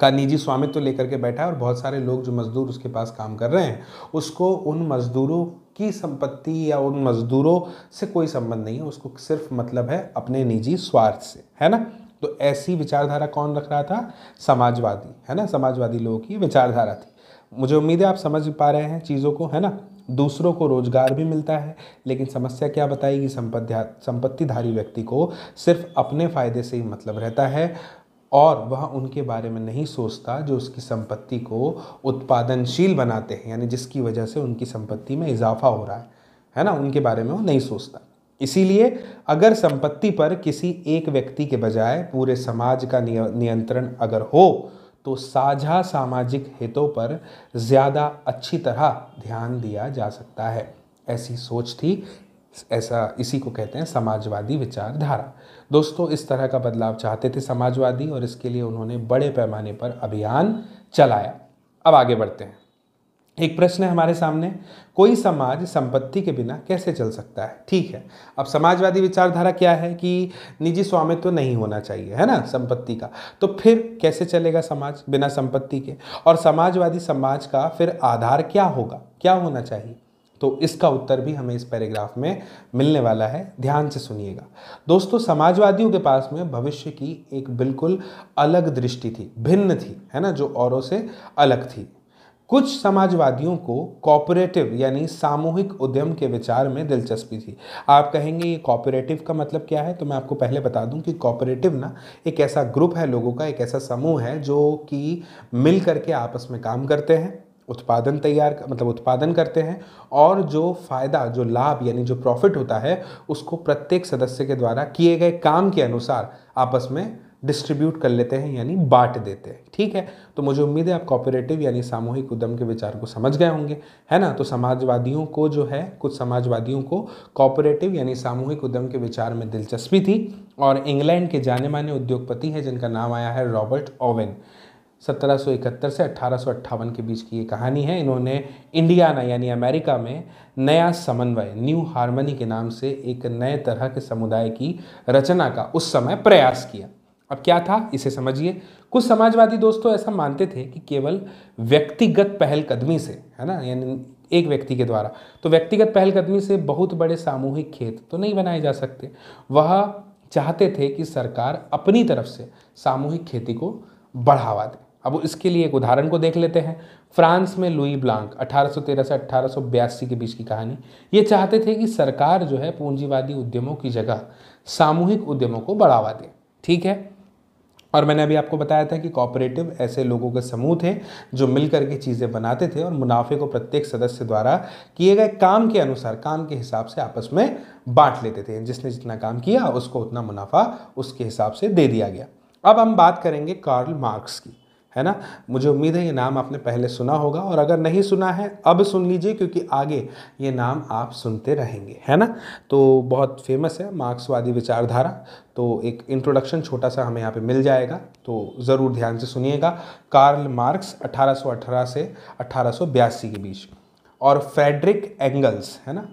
का निजी स्वामित्व तो लेकर के बैठा है और बहुत सारे लोग जो मजदूर उसके पास काम कर रहे हैं उसको उन मजदूरों की संपत्ति या उन मजदूरों से कोई संबंध नहीं है उसको सिर्फ मतलब है अपने निजी स्वार्थ से है ना तो ऐसी विचारधारा कौन रख रहा था समाजवादी है ना समाजवादी लोगों की विचारधारा थी मुझे उम्मीद है आप समझ पा रहे हैं चीज़ों को है ना दूसरों को रोजगार भी मिलता है लेकिन समस्या क्या बताएगी संपत्ति संपत्तिधारी व्यक्ति को सिर्फ अपने फायदे से ही मतलब रहता है और वह उनके बारे में नहीं सोचता जो उसकी संपत्ति को उत्पादनशील बनाते हैं यानी जिसकी वजह से उनकी संपत्ति में इजाफा हो रहा है है ना उनके बारे में वो नहीं सोचता इसीलिए अगर संपत्ति पर किसी एक व्यक्ति के बजाय पूरे समाज का नियंत्रण अगर हो तो साझा सामाजिक हितों पर ज़्यादा अच्छी तरह ध्यान दिया जा सकता है ऐसी सोच थी ऐसा इसी को कहते हैं समाजवादी विचारधारा दोस्तों इस तरह का बदलाव चाहते थे समाजवादी और इसके लिए उन्होंने बड़े पैमाने पर अभियान चलाया अब आगे बढ़ते हैं एक प्रश्न है हमारे सामने कोई समाज संपत्ति के बिना कैसे चल सकता है ठीक है अब समाजवादी विचारधारा क्या है कि निजी स्वामित्व तो नहीं होना चाहिए है ना संपत्ति का तो फिर कैसे चलेगा समाज बिना संपत्ति के और समाजवादी समाज का फिर आधार क्या होगा क्या होना चाहिए तो इसका उत्तर भी हमें इस पैराग्राफ में मिलने वाला है ध्यान से सुनिएगा दोस्तों समाजवादियों के पास में भविष्य की एक बिल्कुल अलग दृष्टि थी भिन्न थी है ना जो औरों से अलग थी कुछ समाजवादियों को कॉपरेटिव यानी सामूहिक उद्यम के विचार में दिलचस्पी थी आप कहेंगे ये कॉपरेटिव का मतलब क्या है तो मैं आपको पहले बता दूं कि कॉपरेटिव ना एक ऐसा ग्रुप है लोगों का एक ऐसा समूह है जो कि मिल करके आपस में काम करते हैं उत्पादन तैयार मतलब उत्पादन करते हैं और जो फ़ायदा जो लाभ यानी जो प्रॉफिट होता है उसको प्रत्येक सदस्य के द्वारा किए गए काम के अनुसार आपस में डिस्ट्रीब्यूट कर लेते हैं यानी बांट देते हैं ठीक है तो मुझे उम्मीद है आप कॉपरेटिव यानी सामूहिक उद्यम के विचार को समझ गए होंगे है ना तो समाजवादियों को जो है कुछ समाजवादियों को कॉपरेटिव यानी सामूहिक उद्यम के विचार में दिलचस्पी थी और इंग्लैंड के जाने माने उद्योगपति हैं जिनका नाम आया है रॉबर्ट ओवेन 1771 से अट्ठारह के बीच की ये कहानी है इन्होंने इंडियाना यानी अमेरिका में नया समन्वय न्यू हारमोनी के नाम से एक नए तरह के समुदाय की रचना का उस समय प्रयास किया अब क्या था इसे समझिए कुछ समाजवादी दोस्तों ऐसा मानते थे कि केवल व्यक्तिगत पहलकदमी से है ना यानी एक व्यक्ति के द्वारा तो व्यक्तिगत पहलकदमी से बहुत बड़े सामूहिक खेत तो नहीं बनाए जा सकते वह चाहते थे कि सरकार अपनी तरफ से सामूहिक खेती को बढ़ावा दे अब इसके लिए एक उदाहरण को देख लेते हैं फ्रांस में लुई ब्लांक 1813 से अठारह के बीच की कहानी ये चाहते थे कि सरकार जो है पूंजीवादी उद्यमों की जगह सामूहिक उद्यमों को बढ़ावा दे ठीक है और मैंने अभी आपको बताया था कि कॉपरेटिव ऐसे लोगों के समूह थे जो मिल करके चीज़ें बनाते थे और मुनाफे को प्रत्येक सदस्य द्वारा किए गए काम के अनुसार काम के हिसाब से आपस में बांट लेते थे जिसने जितना काम किया उसको उतना मुनाफा उसके हिसाब से दे दिया गया अब हम बात करेंगे कार्ल मार्क्स की है ना मुझे उम्मीद है ये नाम आपने पहले सुना होगा और अगर नहीं सुना है अब सुन लीजिए क्योंकि आगे ये नाम आप सुनते रहेंगे है ना तो बहुत फेमस है मार्क्सवादी विचारधारा तो एक इंट्रोडक्शन छोटा सा हमें यहाँ पे मिल जाएगा तो ज़रूर ध्यान से सुनिएगा कार्ल मार्क्स 1818 से अठारह के बीच और फेडरिक एंगल्स है ना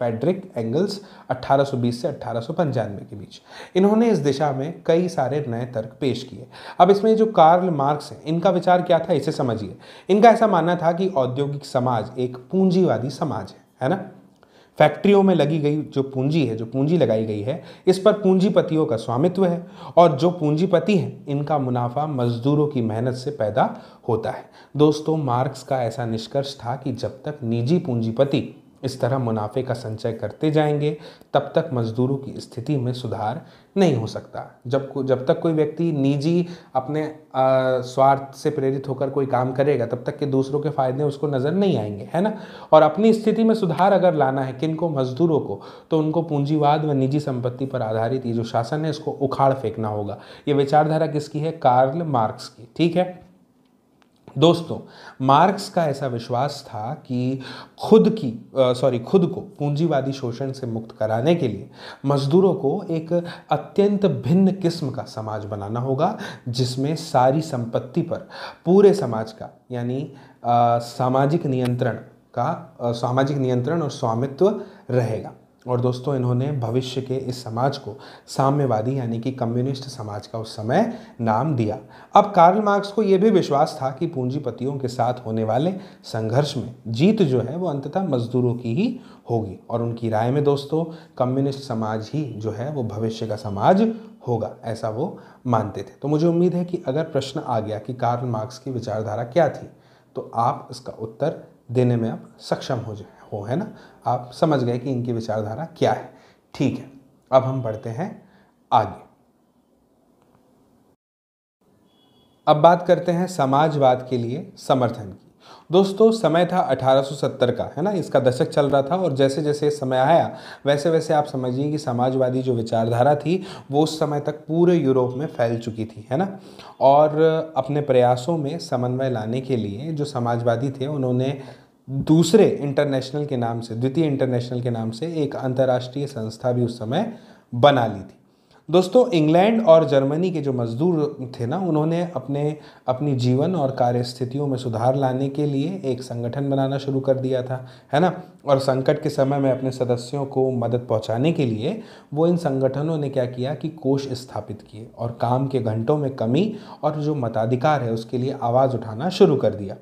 फेडरिक एंगल्स 1820 से अट्ठारह के बीच इन्होंने इस दिशा में कई सारे नए तर्क पेश किए अब इसमें जो कार्ल मार्क्स हैं इनका विचार क्या था इसे समझिए इनका ऐसा मानना था कि औद्योगिक समाज एक पूंजीवादी समाज है है ना फैक्ट्रियों में लगी गई जो पूंजी है जो पूंजी लगाई गई है इस पर पूंजीपतियों का स्वामित्व है और जो पूंजीपति हैं इनका मुनाफा मजदूरों की मेहनत से पैदा होता है दोस्तों मार्क्स का ऐसा निष्कर्ष था कि जब तक निजी पूंजीपति इस तरह मुनाफे का संचय करते जाएंगे तब तक मजदूरों की स्थिति में सुधार नहीं हो सकता जब जब तक कोई व्यक्ति निजी अपने आ, स्वार्थ से प्रेरित होकर कोई काम करेगा तब तक के दूसरों के फायदे उसको नज़र नहीं आएंगे है ना और अपनी स्थिति में सुधार अगर लाना है किन को मजदूरों को तो उनको पूंजीवाद व निजी संपत्ति पर आधारित ये जो शासन है इसको उखाड़ फेंकना होगा ये विचारधारा किसकी है कार्ल मार्क्स की ठीक है दोस्तों मार्क्स का ऐसा विश्वास था कि खुद की सॉरी खुद को पूंजीवादी शोषण से मुक्त कराने के लिए मजदूरों को एक अत्यंत भिन्न किस्म का समाज बनाना होगा जिसमें सारी संपत्ति पर पूरे समाज का यानी सामाजिक नियंत्रण का सामाजिक नियंत्रण और स्वामित्व रहेगा और दोस्तों इन्होंने भविष्य के इस समाज को साम्यवादी यानी कि कम्युनिस्ट समाज का उस समय नाम दिया अब कार्ल मार्क्स को यह भी विश्वास था कि पूंजीपतियों के साथ होने वाले संघर्ष में जीत जो है वो अंततः मजदूरों की ही होगी और उनकी राय में दोस्तों कम्युनिस्ट समाज ही जो है वो भविष्य का समाज होगा ऐसा वो मानते थे तो मुझे उम्मीद है कि अगर प्रश्न आ गया कि कार्ल मार्क्स की विचारधारा क्या थी तो आप इसका उत्तर देने में आप सक्षम हो जाए हो है ना आप समझ गए कि इनकी विचारधारा क्या है ठीक है अब हम बढ़ते हैं आगे अब बात करते हैं समाजवाद के लिए समर्थन की दोस्तों समय था 1870 का है ना इसका दशक चल रहा था और जैसे जैसे समय आया वैसे वैसे आप समझिए कि समाजवादी जो विचारधारा थी वो उस समय तक पूरे यूरोप में फैल चुकी थी है ना और अपने प्रयासों में समन्वय लाने के लिए जो समाजवादी थे उन्होंने दूसरे इंटरनेशनल के नाम से द्वितीय इंटरनेशनल के नाम से एक अंतर्राष्ट्रीय संस्था भी उस समय बना ली थी दोस्तों इंग्लैंड और जर्मनी के जो मजदूर थे ना उन्होंने अपने अपनी जीवन और कार्य स्थितियों में सुधार लाने के लिए एक संगठन बनाना शुरू कर दिया था है ना और संकट के समय में अपने सदस्यों को मदद पहुंचाने के लिए वो इन संगठनों ने क्या किया कि कोष स्थापित किए और काम के घंटों में कमी और जो मताधिकार है उसके लिए आवाज़ उठाना शुरू कर दिया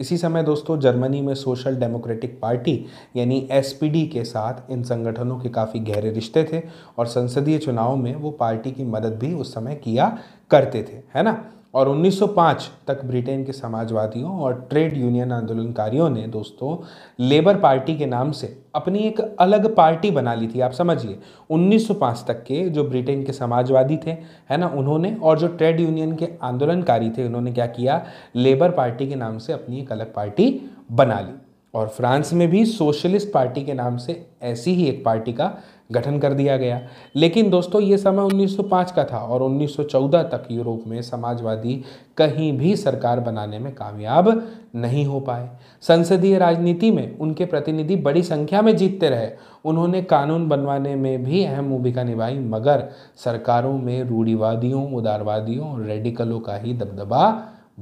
इसी समय दोस्तों जर्मनी में सोशल डेमोक्रेटिक पार्टी यानी एसपीडी के साथ इन संगठनों के काफ़ी गहरे रिश्ते थे और संसदीय चुनाव में वो पार्टी की मदद भी उस समय किया करते थे है ना और 1905 तक ब्रिटेन के समाजवादियों और ट्रेड यूनियन आंदोलनकारियों ने दोस्तों लेबर पार्टी के नाम से अपनी एक अलग पार्टी बना ली थी आप समझिए 1905 तक के जो ब्रिटेन के समाजवादी थे है ना उन्होंने और जो ट्रेड यूनियन के आंदोलनकारी थे उन्होंने क्या किया लेबर पार्टी के नाम से अपनी एक अलग पार्टी बना ली और फ्रांस में भी सोशलिस्ट पार्टी के नाम से ऐसी ही एक पार्टी का गठन कर दिया गया लेकिन दोस्तों ये समय 1905 का था और 1914 तक यूरोप में समाजवादी कहीं भी सरकार बनाने में कामयाब नहीं हो पाए संसदीय राजनीति में उनके प्रतिनिधि बड़ी संख्या में जीतते रहे उन्होंने कानून बनवाने में भी अहम भूमिका निभाई मगर सरकारों में रूढ़िवादियों उदारवादियों और रेडिकलों का ही दबदबा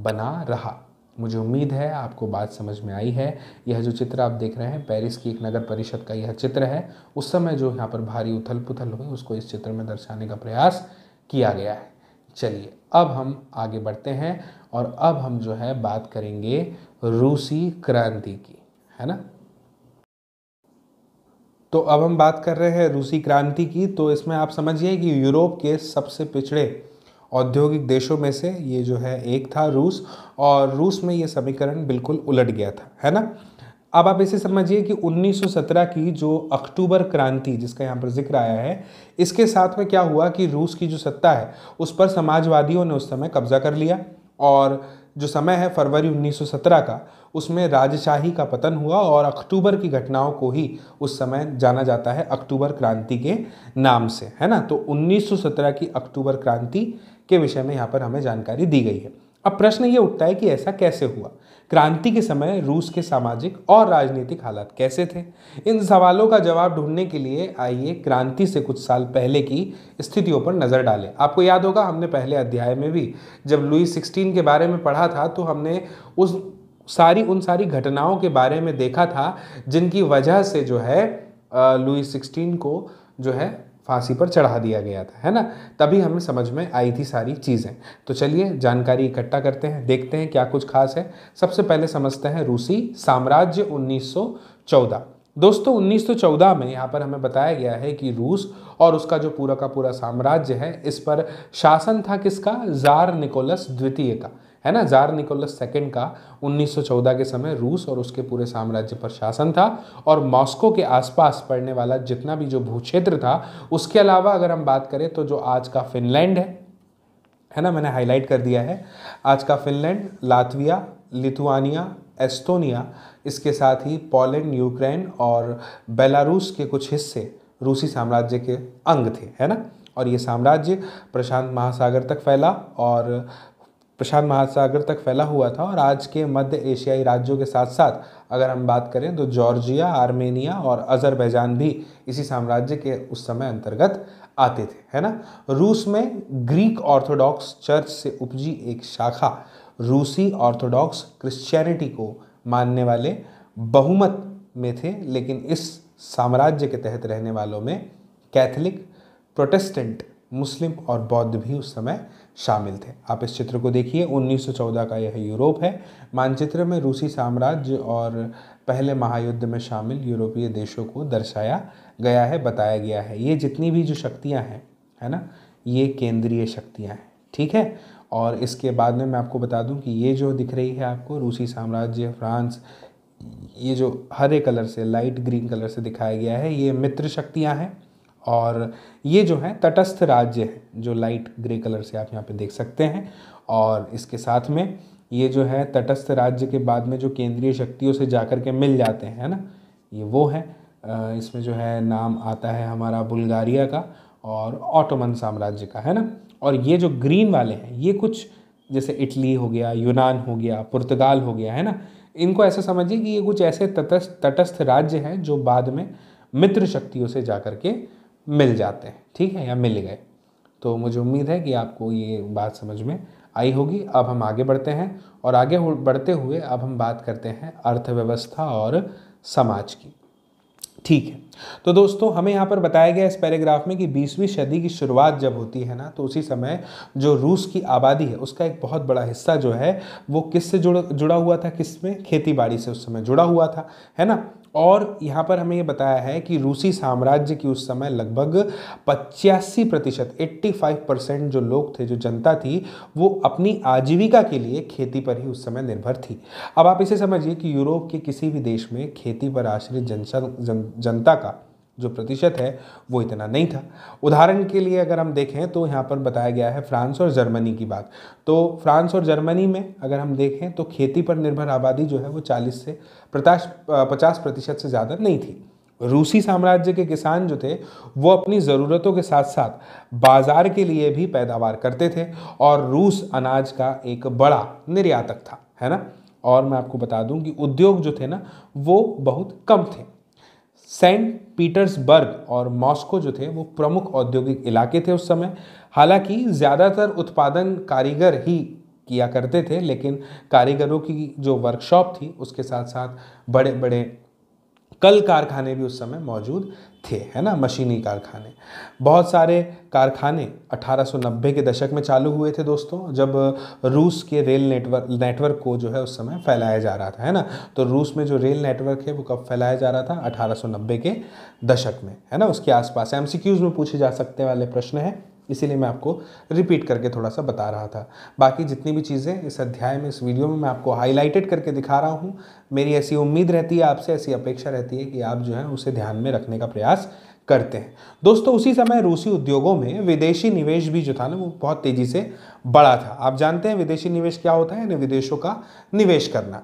बना रहा मुझे उम्मीद है आपको बात समझ में आई है यह जो चित्र आप देख रहे हैं पेरिस की एक नगर परिषद का यह चित्र है उस समय जो यहाँ पर भारी उथल पुथल हुई उसको इस चित्र में दर्शाने का प्रयास किया गया है चलिए अब हम आगे बढ़ते हैं और अब हम जो है बात करेंगे रूसी क्रांति की है ना तो अब हम बात कर रहे हैं रूसी क्रांति की तो इसमें आप समझिए कि यूरोप के सबसे पिछड़े औद्योगिक देशों में से ये जो है एक था रूस और रूस में ये समीकरण बिल्कुल उलट गया था है ना अब आप इसे समझिए कि 1917 की जो अक्टूबर क्रांति जिसका यहाँ पर जिक्र आया है इसके साथ में क्या हुआ कि रूस की जो सत्ता है उस पर समाजवादियों ने उस समय कब्जा कर लिया और जो समय है फरवरी 1917 का उसमें राजशाही का पतन हुआ और अक्टूबर की घटनाओं को ही उस समय जाना जाता है अक्टूबर क्रांति के नाम से है ना तो 1917 की अक्टूबर क्रांति के विषय में यहाँ पर हमें जानकारी दी गई है अब प्रश्न ये उठता है कि ऐसा कैसे हुआ क्रांति के समय रूस के सामाजिक और राजनीतिक हालात कैसे थे इन सवालों का जवाब ढूंढने के लिए आइए क्रांति से कुछ साल पहले की स्थितियों पर नज़र डालें आपको याद होगा हमने पहले अध्याय में भी जब लुई सिक्सटीन के बारे में पढ़ा था तो हमने उस सारी उन सारी घटनाओं के बारे में देखा था जिनकी वजह से जो है लुई सिक्सटीन को जो है फांसी पर चढ़ा दिया गया था है ना तभी हमें समझ में आई थी सारी चीज़ें तो चलिए जानकारी इकट्ठा करते हैं देखते हैं क्या कुछ खास है सबसे पहले समझते हैं रूसी साम्राज्य 1914 दोस्तों 1914 में यहाँ पर हमें बताया गया है कि रूस और उसका जो पूरा का पूरा साम्राज्य है इस पर शासन था किसका जार निकोलस द्वितीय का है ना जार निकोलस सेकेंड का 1914 के समय रूस और उसके पूरे साम्राज्य पर शासन था और मॉस्को के आसपास पड़ने वाला जितना भी जो भूक्षेत्र था उसके अलावा अगर हम बात करें तो जो आज का फिनलैंड है है ना मैंने हाईलाइट कर दिया है आज का फिनलैंड लातविया लिथुआनिया एस्टोनिया इसके साथ ही पोलैंड यूक्रेन और बेलारूस के कुछ हिस्से रूसी साम्राज्य के अंग थे है ना और ये साम्राज्य प्रशांत महासागर तक फैला और प्रशांत महासागर तक फैला हुआ था और आज के मध्य एशियाई राज्यों के साथ साथ अगर हम बात करें तो जॉर्जिया आर्मेनिया और अजरबैजान भी इसी साम्राज्य के उस समय अंतर्गत आते थे है ना रूस में ग्रीक ऑर्थोडॉक्स चर्च से उपजी एक शाखा रूसी ऑर्थोडॉक्स क्रिश्चियनिटी को मानने वाले बहुमत में थे लेकिन इस साम्राज्य के तहत रहने वालों में कैथलिक प्रोटेस्टेंट मुस्लिम और बौद्ध भी उस समय शामिल थे आप इस चित्र को देखिए 1914 का यह यूरोप है मानचित्र में रूसी साम्राज्य और पहले महायुद्ध में शामिल यूरोपीय देशों को दर्शाया गया है बताया गया है ये जितनी भी जो शक्तियाँ हैं है ना ये केंद्रीय शक्तियाँ हैं ठीक है और इसके बाद में मैं आपको बता दूं कि ये जो दिख रही है आपको रूसी साम्राज्य फ्रांस ये जो हरे कलर से लाइट ग्रीन कलर से दिखाया गया है ये मित्र शक्तियाँ हैं और ये जो है तटस्थ राज्य है जो लाइट ग्रे कलर से आप यहाँ पे देख सकते हैं और इसके साथ में ये जो है तटस्थ राज्य के बाद में जो केंद्रीय शक्तियों से जाकर के मिल जाते हैं है ना ये वो है इसमें जो है नाम आता है हमारा बुल्गारिया का और ऑटोमन साम्राज्य का है ना और ये जो ग्रीन वाले हैं ये कुछ जैसे इटली हो गया यूनान हो गया पुर्तगाल हो गया है ना इनको ऐसा समझिए कि ये कुछ ऐसे तटस्थ तटस्थ राज्य हैं जो बाद में मित्र शक्तियों से जा कर के मिल जाते हैं ठीक है या मिल गए तो मुझे उम्मीद है कि आपको ये बात समझ में आई होगी अब हम आगे बढ़ते हैं और आगे बढ़ते हुए अब हम बात करते हैं अर्थव्यवस्था और समाज की ठीक है तो दोस्तों हमें यहाँ पर बताया गया इस पैराग्राफ में कि 20वीं सदी की शुरुआत जब होती है ना तो उसी समय जो रूस की आबादी है उसका एक बहुत बड़ा हिस्सा जो है वो किससे जुड़ जुड़ा हुआ था किस में खेती बाड़ी से उस समय जुड़ा हुआ था है ना और यहाँ पर हमें ये बताया है कि रूसी साम्राज्य की उस समय लगभग पचासी प्रतिशत एट्टी फाइव परसेंट जो लोग थे जो जनता थी वो अपनी आजीविका के लिए खेती पर ही उस समय निर्भर थी अब आप इसे समझिए कि यूरोप के किसी भी देश में खेती पर आश्रित जनता का जो प्रतिशत है वो इतना नहीं था उदाहरण के लिए अगर हम देखें तो यहाँ पर बताया गया है फ्रांस और जर्मनी की बात तो फ्रांस और जर्मनी में अगर हम देखें तो खेती पर निर्भर आबादी जो है वो चालीस से प्रताश पचास प्रतिशत से ज़्यादा नहीं थी रूसी साम्राज्य के किसान जो थे वो अपनी ज़रूरतों के साथ साथ बाज़ार के लिए भी पैदावार करते थे और रूस अनाज का एक बड़ा निर्यातक था है ना और मैं आपको बता दूं कि उद्योग जो थे ना वो बहुत कम थे सेंट पीटर्सबर्ग और मॉस्को जो थे वो प्रमुख औद्योगिक इलाके थे उस समय हालांकि ज़्यादातर उत्पादन कारीगर ही किया करते थे लेकिन कारीगरों की जो वर्कशॉप थी उसके साथ साथ बड़े बड़े कल कारखाने भी उस समय मौजूद थे है ना मशीनी कारखाने बहुत सारे कारखाने 1890 के दशक में चालू हुए थे दोस्तों जब रूस के रेल नेटवर्क नेटवर्क को जो है उस समय फैलाया जा रहा था है ना तो रूस में जो रेल नेटवर्क है वो कब फैलाया जा रहा था 1890 के दशक में है ना उसके आसपास एम में पूछे जा सकते वाले प्रश्न हैं इसीलिए मैं आपको रिपीट करके थोड़ा सा बता रहा था बाकी जितनी भी चीज़ें इस अध्याय में इस वीडियो में मैं आपको हाईलाइटेड करके दिखा रहा हूँ मेरी ऐसी उम्मीद रहती है आपसे ऐसी अपेक्षा रहती है कि आप जो है उसे ध्यान में रखने का प्रयास करते हैं दोस्तों उसी समय रूसी उद्योगों में विदेशी निवेश भी जो था ना वो बहुत तेज़ी से बढ़ा था आप जानते हैं विदेशी निवेश क्या होता है यानी विदेशों का निवेश करना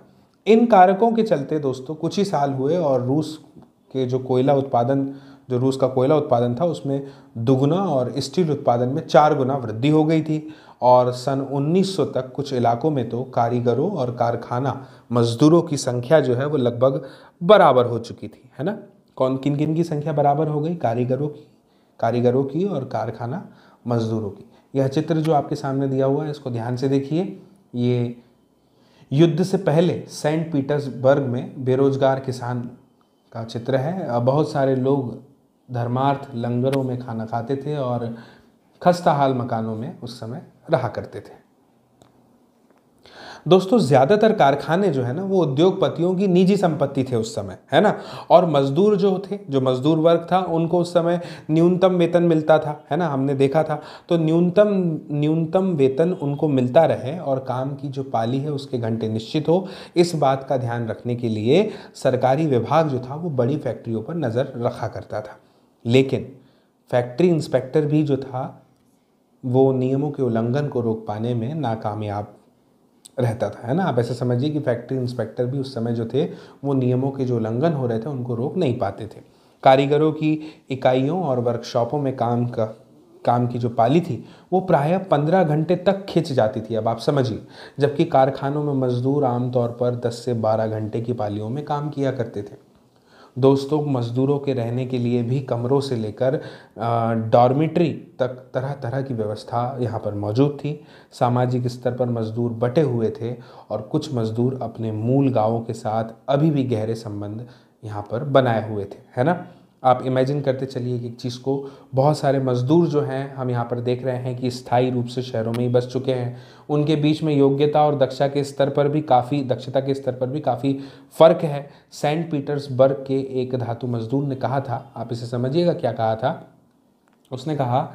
इन कारकों के चलते दोस्तों कुछ ही साल हुए और रूस के जो कोयला उत्पादन जो रूस का कोयला उत्पादन था उसमें दुगुना और स्टील उत्पादन में चार गुना वृद्धि हो गई थी और सन 1900 तक कुछ इलाकों में तो कारीगरों और कारखाना मजदूरों की संख्या जो है वो लगभग बराबर हो चुकी थी है ना कौन किन किन की संख्या बराबर हो गई कारीगरों की कारीगरों की और कारखाना मजदूरों की यह चित्र जो आपके सामने दिया हुआ है इसको ध्यान से देखिए ये युद्ध से पहले सेंट पीटर्सबर्ग में बेरोजगार किसान का चित्र है बहुत सारे लोग धर्मार्थ लंगरों में खाना खाते थे और खस्ता हाल मकानों में उस समय रहा करते थे दोस्तों ज़्यादातर कारखाने जो है ना वो उद्योगपतियों की निजी संपत्ति थे उस समय है ना और मजदूर जो थे जो मजदूर वर्ग था उनको उस समय न्यूनतम वेतन मिलता था है ना हमने देखा था तो न्यूनतम न्यूनतम वेतन उनको मिलता रहे और काम की जो पाली है उसके घंटे निश्चित हो इस बात का ध्यान रखने के लिए सरकारी विभाग जो था वो बड़ी फैक्ट्रियों पर नज़र रखा करता था लेकिन फैक्ट्री इंस्पेक्टर भी जो था वो नियमों के उल्लंघन को रोक पाने में नाकामयाब रहता था है ना आप ऐसा समझिए कि फैक्ट्री इंस्पेक्टर भी उस समय जो थे वो नियमों के जो उल्लंघन हो रहे थे उनको रोक नहीं पाते थे कारीगरों की इकाइयों और वर्कशॉपों में काम का काम की जो पाली थी वो प्रायः पंद्रह घंटे तक खिंच जाती थी अब आप समझिए जबकि कारखानों में मजदूर आमतौर पर दस से बारह घंटे की पालियों में काम किया करते थे दोस्तों मज़दूरों के रहने के लिए भी कमरों से लेकर डॉर्मिट्री तक तरह तरह की व्यवस्था यहाँ पर मौजूद थी सामाजिक स्तर पर मज़दूर बटे हुए थे और कुछ मज़दूर अपने मूल गाँवों के साथ अभी भी गहरे संबंध यहाँ पर बनाए हुए थे है ना आप इमेजिन करते चलिए कि एक चीज़ को बहुत सारे मज़दूर जो हैं हम यहाँ पर देख रहे हैं कि स्थायी रूप से शहरों में ही बस चुके हैं उनके बीच में योग्यता और दक्षता के स्तर पर भी काफ़ी दक्षता के स्तर पर भी काफ़ी फ़र्क है सेंट पीटर्सबर्ग के एक धातु मजदूर ने कहा था आप इसे समझिएगा क्या कहा था उसने कहा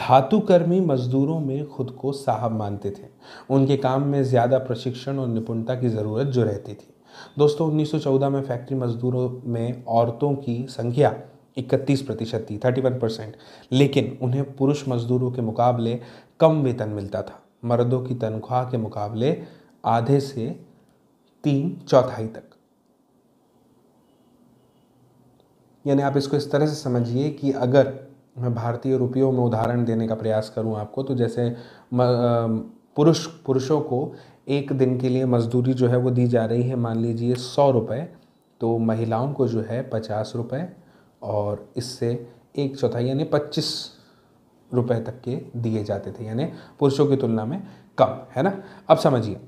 धातुकर्मी मजदूरों में खुद को साहब मानते थे उनके काम में ज़्यादा प्रशिक्षण और निपुणता की ज़रूरत जो रहती थी दोस्तों 1914 में फैक्ट्री मजदूरों में औरतों की संख्या इकतीस प्रतिशत थी थर्टी वन परसेंट लेकिन उन्हें पुरुष मजदूरों के मुकाबले कम वेतन मिलता था मर्दों की तनख्वाह के मुकाबले आधे से तीन चौथाई तक यानी आप इसको इस तरह से समझिए कि अगर मैं भारतीय रुपयों में उदाहरण देने का प्रयास करूं आपको तो जैसे पुरुष पुरुषों को एक दिन के लिए मज़दूरी जो है वो दी जा रही है मान लीजिए सौ रुपये तो महिलाओं को जो है पचास रुपये और इससे एक चौथाई यानी पच्चीस रुपए तक के दिए जाते थे यानी पुरुषों की तुलना में कम है ना अब समझिए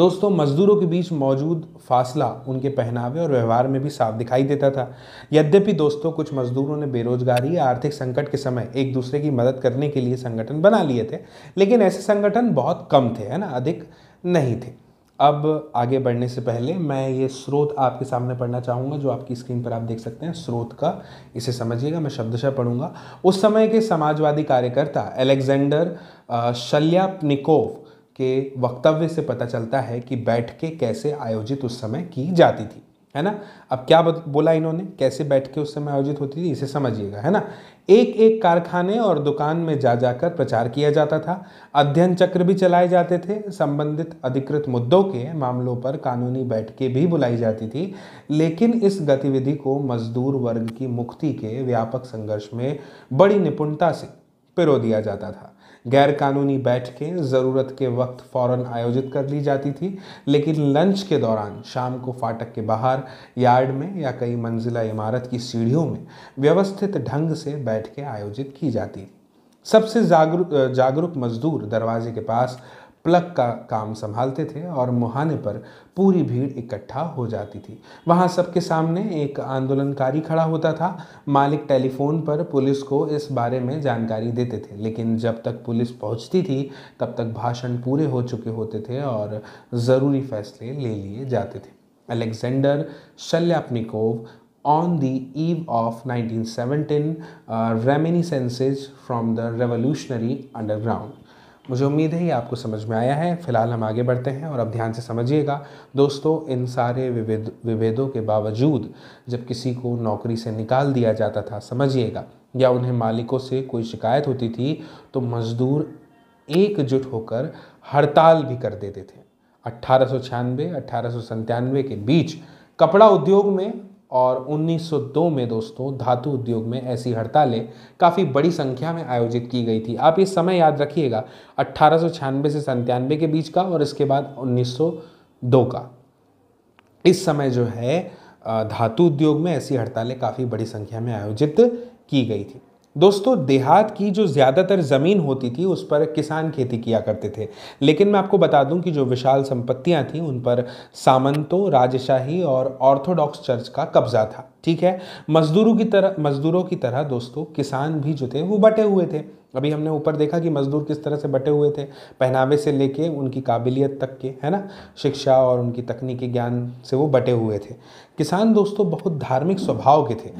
दोस्तों मजदूरों के बीच मौजूद फासला उनके पहनावे और व्यवहार में भी साफ दिखाई देता था यद्यपि दोस्तों कुछ मजदूरों ने बेरोजगारी या आर्थिक संकट के समय एक दूसरे की मदद करने के लिए संगठन बना लिए थे लेकिन ऐसे संगठन बहुत कम थे है ना अधिक नहीं थे अब आगे बढ़ने से पहले मैं ये स्रोत आपके सामने पढ़ना चाहूँगा जो आपकी स्क्रीन पर आप देख सकते हैं स्रोत का इसे समझिएगा मैं शब्दशः पढ़ूंगा उस समय के समाजवादी कार्यकर्ता एलेक्जेंडर शल्यापनिकोव के वक्तव्य से पता चलता है कि बैठकें कैसे आयोजित उस समय की जाती थी है ना अब क्या बोला इन्होंने कैसे बैठ के उस समय आयोजित होती थी इसे समझिएगा है ना एक एक कारखाने और दुकान में जा जाकर प्रचार किया जाता था अध्ययन चक्र भी चलाए जाते थे संबंधित अधिकृत मुद्दों के मामलों पर कानूनी बैठकें भी बुलाई जाती थी लेकिन इस गतिविधि को मजदूर वर्ग की मुक्ति के व्यापक संघर्ष में बड़ी निपुणता से पिरो दिया जाता था गैरकानूनी बैठकें ज़रूरत के वक्त फ़ौर आयोजित कर ली जाती थी लेकिन लंच के दौरान शाम को फाटक के बाहर यार्ड में या कई मंजिला इमारत की सीढ़ियों में व्यवस्थित ढंग से बैठकें आयोजित की जाती सबसे जागरूक जागरूक मजदूर दरवाजे के पास प्लग का काम संभालते थे और मुहाने पर पूरी भीड़ इकट्ठा हो जाती थी वहाँ सबके सामने एक आंदोलनकारी खड़ा होता था मालिक टेलीफोन पर पुलिस को इस बारे में जानकारी देते थे लेकिन जब तक पुलिस पहुँचती थी तब तक भाषण पूरे हो चुके होते थे और ज़रूरी फैसले ले लिए जाते थे Alexander Shlyapnikov on the eve of 1917 seventeen reminiscences from the revolutionary underground मुझे उम्मीद है ये आपको समझ में आया है फिलहाल हम आगे बढ़ते हैं और अब ध्यान से समझिएगा दोस्तों इन सारे विभेद विभेदों के बावजूद जब किसी को नौकरी से निकाल दिया जाता था समझिएगा या उन्हें मालिकों से कोई शिकायत होती थी तो मज़दूर एकजुट होकर हड़ताल भी कर देते थे अट्ठारह सौ के बीच कपड़ा उद्योग में और 1902 में दोस्तों धातु उद्योग में ऐसी हड़तालें काफ़ी बड़ी संख्या में आयोजित की गई थी आप ये समय याद रखिएगा अट्ठारह से संतानवे के बीच का और इसके बाद 1902 का इस समय जो है धातु उद्योग में ऐसी हड़तालें काफ़ी बड़ी संख्या में आयोजित की गई थी दोस्तों देहात की जो ज़्यादातर ज़मीन होती थी उस पर किसान खेती किया करते थे लेकिन मैं आपको बता दूं कि जो विशाल संपत्तियां थीं उन पर सामंतों राजशाही और ऑर्थोडॉक्स चर्च का कब्जा था ठीक है मजदूरों की तरह मजदूरों की तरह दोस्तों किसान भी जो थे वो बटे हुए थे अभी हमने ऊपर देखा कि मज़दूर किस तरह से बटे हुए थे पहनावे से लेके उनकी काबिलियत तक के है ना शिक्षा और उनकी तकनीकी ज्ञान से वो बटे हुए थे किसान दोस्तों बहुत धार्मिक स्वभाव के थे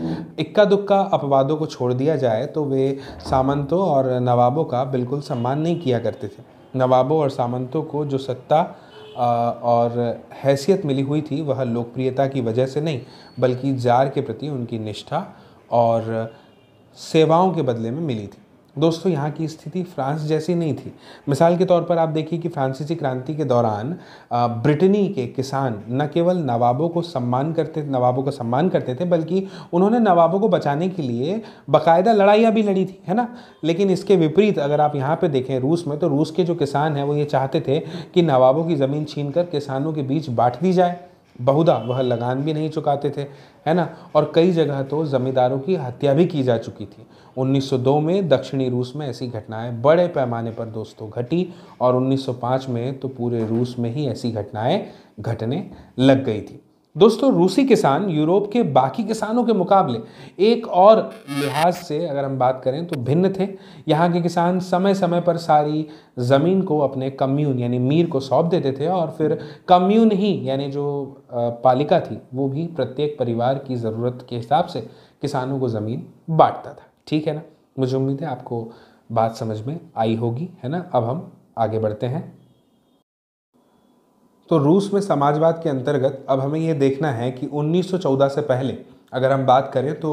इक्का दुक्का अपवादों को छोड़ दिया जाए तो वे सामंतों और नवाबों का बिल्कुल सम्मान नहीं किया करते थे नवाबों और सामंतों को जो सत्ता और हैसियत मिली हुई थी वह लोकप्रियता की वजह से नहीं बल्कि जार के प्रति उनकी निष्ठा और सेवाओं के बदले में मिली थी दोस्तों यहाँ की स्थिति फ्रांस जैसी नहीं थी मिसाल के तौर पर आप देखिए कि फ्रांसीसी क्रांति के दौरान ब्रिटनी के किसान न केवल नवाबों को सम्मान करते नवाबों का सम्मान करते थे बल्कि उन्होंने नवाबों को बचाने के लिए बाकायदा लड़ाइयाँ भी लड़ी थी है ना लेकिन इसके विपरीत अगर आप यहाँ पर देखें रूस में तो रूस के जो किसान हैं वो ये चाहते थे कि नवाबों की ज़मीन छीन कर किसानों के बीच बांट दी जाए बहुधा वह लगान भी नहीं चुकाते थे है ना और कई जगह तो ज़मींदारों की हत्या भी की जा चुकी थी 1902 में दक्षिणी रूस में ऐसी घटनाएं बड़े पैमाने पर दोस्तों घटी और 1905 में तो पूरे रूस में ही ऐसी घटनाएं घटने लग गई थी दोस्तों रूसी किसान यूरोप के बाकी किसानों के मुकाबले एक और लिहाज से अगर हम बात करें तो भिन्न थे यहाँ के किसान समय समय पर सारी ज़मीन को अपने कम्यून यानी मीर को सौंप देते थे और फिर कम्यून ही यानी जो पालिका थी वो भी प्रत्येक परिवार की ज़रूरत के हिसाब से किसानों को ज़मीन बांटता था ठीक है ना मुझे उम्मीद है आपको बात समझ में आई होगी है ना अब हम आगे बढ़ते हैं तो रूस में समाजवाद के अंतर्गत अब हमें यह देखना है कि 1914 से पहले अगर हम बात करें तो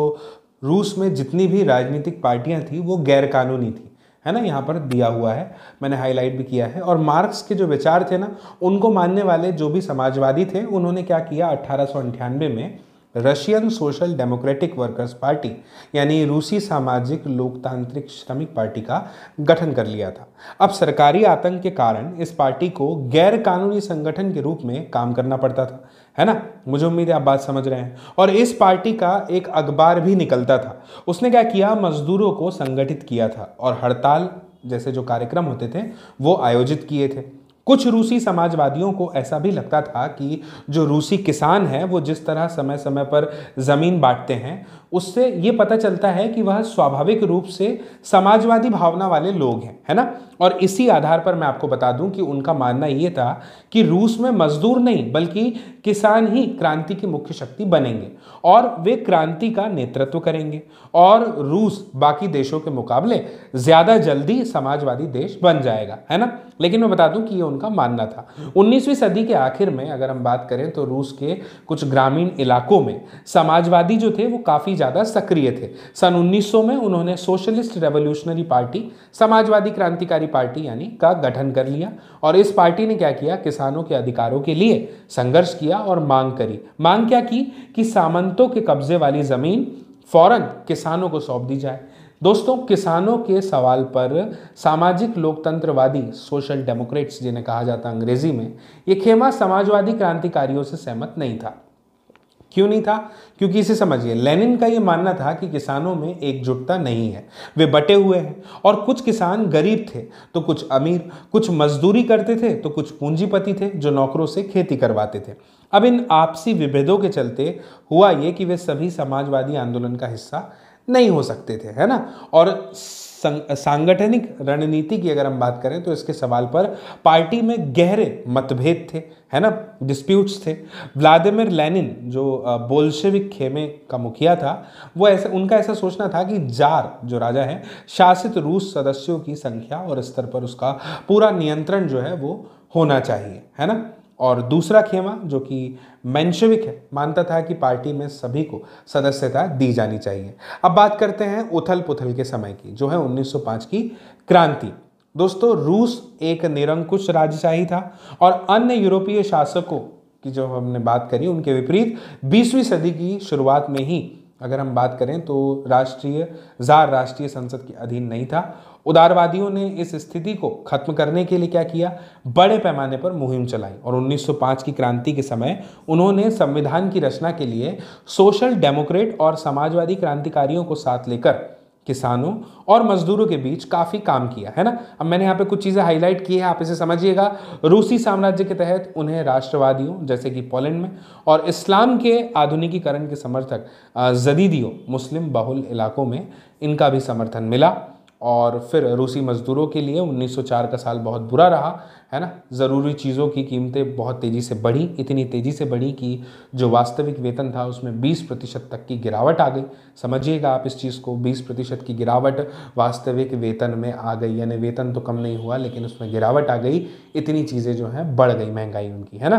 रूस में जितनी भी राजनीतिक पार्टियां थी वो गैरकानूनी थी है ना यहाँ पर दिया हुआ है मैंने हाईलाइट भी किया है और मार्क्स के जो विचार थे ना उनको मानने वाले जो भी समाजवादी थे उन्होंने क्या किया अट्ठारह में Russian social democratic workers party यानी रूसी सामाजिक लोकतांत्रिक श्रमिक पार्टी का गठन कर लिया था अब सरकारी आतंक के कारण इस पार्टी को गैर कानूनी संगठन के रूप में काम करना पड़ता था है ना मुझे उम्मीद है आप बात समझ रहे हैं और इस पार्टी का एक अखबार भी निकलता था उसने क्या किया मजदूरों को संगठित किया था और हड़ताल जैसे जो कार्यक्रम होते थे वो आयोजित किए थे कुछ रूसी समाजवादियों को ऐसा भी लगता था कि जो रूसी किसान हैं वो जिस तरह समय समय पर ज़मीन बांटते हैं उससे ये पता चलता है कि वह स्वाभाविक रूप से समाजवादी भावना वाले लोग हैं है ना और इसी आधार पर मैं आपको बता दूं कि उनका मानना ये था कि रूस में मजदूर नहीं बल्कि किसान ही क्रांति की मुख्य शक्ति बनेंगे और वे क्रांति का नेतृत्व करेंगे और रूस बाकी देशों के मुकाबले ज़्यादा जल्दी समाजवादी देश बन जाएगा है ना लेकिन मैं बता दूं कि ये उनका मानना था 19वीं सदी के आखिर में अगर हम बात करें तो रूस के कुछ ग्रामीण इलाकों में समाजवादी जो थे वो काफ़ी ज़्यादा सक्रिय थे सन 1900 में उन्होंने सोशलिस्ट रेवोल्यूशनरी पार्टी समाजवादी क्रांतिकारी पार्टी यानी का गठन कर लिया और इस पार्टी ने क्या किया किसानों के अधिकारों के लिए संघर्ष किया और मांग करी मांग क्या की कि सामंतों के कब्जे वाली ज़मीन फौरन किसानों को सौंप दी जाए दोस्तों किसानों के सवाल पर सामाजिक लोकतंत्रवादी सोशल डेमोक्रेट्स जिन्हें कहा जाता अंग्रेजी में ये खेमा समाजवादी क्रांतिकारियों से सहमत नहीं था क्यों नहीं था क्योंकि इसे समझिए लेनिन का ये मानना था कि किसानों में एकजुटता नहीं है वे बटे हुए हैं और कुछ किसान गरीब थे तो कुछ अमीर कुछ मजदूरी करते थे तो कुछ पूंजीपति थे जो नौकरों से खेती करवाते थे अब इन आपसी विभेदों के चलते हुआ ये कि वे सभी समाजवादी आंदोलन का हिस्सा नहीं हो सकते थे है ना और सांगठनिक रणनीति की अगर हम बात करें तो इसके सवाल पर पार्टी में गहरे मतभेद थे है ना डिस्प्यूट्स थे व्लादिमिर लेनिन जो बोल्शेविक खेमे का मुखिया था वो ऐसे उनका ऐसा सोचना था कि जार जो राजा है शासित रूस सदस्यों की संख्या और स्तर पर उसका पूरा नियंत्रण जो है वो होना चाहिए है ना और दूसरा खेमा जो कि मैंशविक है मानता था कि पार्टी में सभी को सदस्यता दी जानी चाहिए अब बात करते हैं उथल पुथल के समय की जो है 1905 की क्रांति दोस्तों रूस एक निरंकुश राजशाही था और अन्य यूरोपीय शासकों की जो हमने बात करी उनके विपरीत 20वीं सदी की शुरुआत में ही अगर हम बात करें तो राष्ट्रीय जार राष्ट्रीय संसद के अधीन नहीं था उदारवादियों ने इस स्थिति को खत्म करने के लिए क्या किया बड़े पैमाने पर मुहिम चलाई और 1905 की क्रांति के समय उन्होंने संविधान की रचना के लिए सोशल डेमोक्रेट और समाजवादी क्रांतिकारियों को साथ लेकर किसानों और मजदूरों के बीच काफ़ी काम किया है ना अब मैंने यहाँ पे कुछ चीज़ें हाईलाइट की है आप इसे समझिएगा रूसी साम्राज्य के तहत उन्हें राष्ट्रवादियों जैसे कि पोलैंड में और इस्लाम के आधुनिकीकरण के समर्थक जदीदियों मुस्लिम बहुल इलाकों में इनका भी समर्थन मिला और फिर रूसी मज़दूरों के लिए 1904 का साल बहुत बुरा रहा है ना ज़रूरी चीज़ों की कीमतें बहुत तेज़ी से बढ़ी इतनी तेज़ी से बढ़ी कि जो वास्तविक वेतन था उसमें 20 प्रतिशत तक की गिरावट आ गई समझिएगा आप इस चीज़ को 20 प्रतिशत की गिरावट वास्तविक वेतन में आ गई यानी वेतन तो कम नहीं हुआ लेकिन उसमें गिरावट आ गई इतनी चीज़ें जो हैं बढ़ गई महंगाई उनकी है ना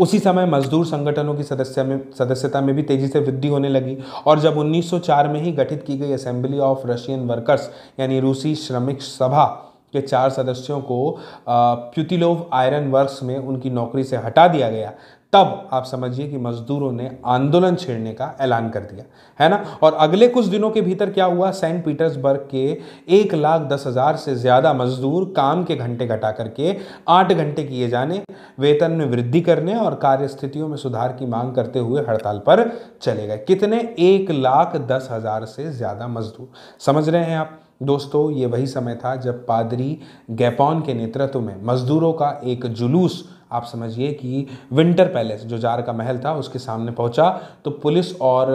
उसी समय मजदूर संगठनों की सदस्य में सदस्यता में भी तेजी से वृद्धि होने लगी और जब 1904 में ही गठित की गई असेंबली ऑफ रशियन वर्कर्स यानी रूसी श्रमिक सभा के चार सदस्यों को प्यूतिलोव आयरन वर्क्स में उनकी नौकरी से हटा दिया गया तब आप समझिए कि मजदूरों ने आंदोलन छेड़ने का ऐलान कर दिया है ना और अगले कुछ दिनों के भीतर क्या हुआ सेंट पीटर्सबर्ग के एक लाख दस हज़ार से ज़्यादा मजदूर काम के घंटे घटा करके आठ घंटे किए जाने वेतन में वृद्धि करने और कार्य स्थितियों में सुधार की मांग करते हुए हड़ताल पर चले गए कितने एक लाख दस हज़ार से ज़्यादा मजदूर समझ रहे हैं आप दोस्तों ये वही समय था जब पादरी गैपॉन के नेतृत्व में मजदूरों का एक जुलूस आप समझिए कि विंटर पैलेस जो जार का महल था उसके सामने पहुंचा तो पुलिस और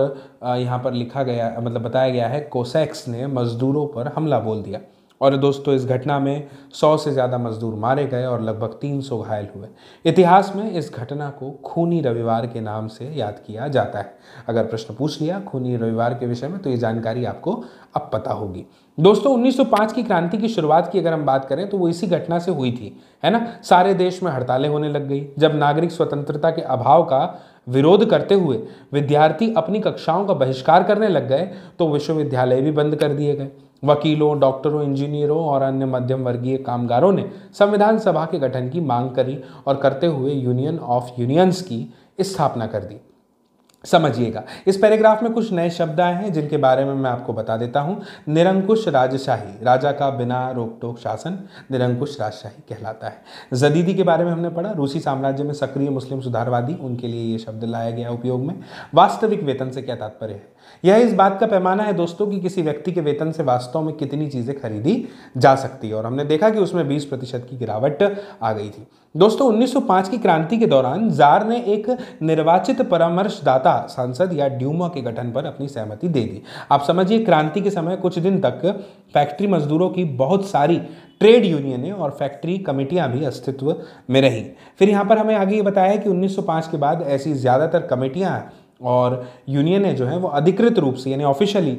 यहाँ पर लिखा गया मतलब बताया गया है कोसैक्स ने मजदूरों पर हमला बोल दिया और दोस्तों इस घटना में 100 से ज़्यादा मजदूर मारे गए और लगभग 300 घायल हुए इतिहास में इस घटना को खूनी रविवार के नाम से याद किया जाता है अगर प्रश्न पूछ लिया खूनी रविवार के विषय में तो ये जानकारी आपको अब पता होगी दोस्तों 1905 की क्रांति की शुरुआत की अगर हम बात करें तो वो इसी घटना से हुई थी है ना सारे देश में हड़तालें होने लग गई जब नागरिक स्वतंत्रता के अभाव का विरोध करते हुए विद्यार्थी अपनी कक्षाओं का बहिष्कार करने लग गए तो विश्वविद्यालय भी बंद कर दिए गए वकीलों डॉक्टरों इंजीनियरों और अन्य मध्यम वर्गीय कामगारों ने संविधान सभा के गठन की मांग करी और करते हुए यूनियन ऑफ यूनियंस की स्थापना कर दी समझिएगा इस पैराग्राफ में कुछ नए शब्द आए हैं जिनके बारे में मैं आपको बता देता हूँ निरंकुश राजशाही राजा का बिना रोक टोक शासन निरंकुश राजशाही कहलाता है जदीदी के बारे में हमने पढ़ा रूसी साम्राज्य में सक्रिय मुस्लिम सुधारवादी उनके लिए ये शब्द लाया गया उपयोग में वास्तविक वेतन से क्या तात्पर्य है यह इस बात का पैमाना है दोस्तों कि किसी व्यक्ति के वेतन से वास्तव में कितनी चीज़ें खरीदी जा सकती है और हमने देखा कि उसमें 20 प्रतिशत की गिरावट आ गई थी दोस्तों 1905 की क्रांति के दौरान जार ने एक निर्वाचित परामर्शदाता सांसद या ड्यूमा के गठन पर अपनी सहमति दे दी आप समझिए क्रांति के समय कुछ दिन तक फैक्ट्री मजदूरों की बहुत सारी ट्रेड यूनियनें और फैक्ट्री कमेटियां भी अस्तित्व में रहीं फिर यहाँ पर हमें आगे ये बताया कि 1905 के बाद ऐसी ज़्यादातर कमेटियाँ और यूनियनें जो है वो अधिकृत रूप से यानी ऑफिशियली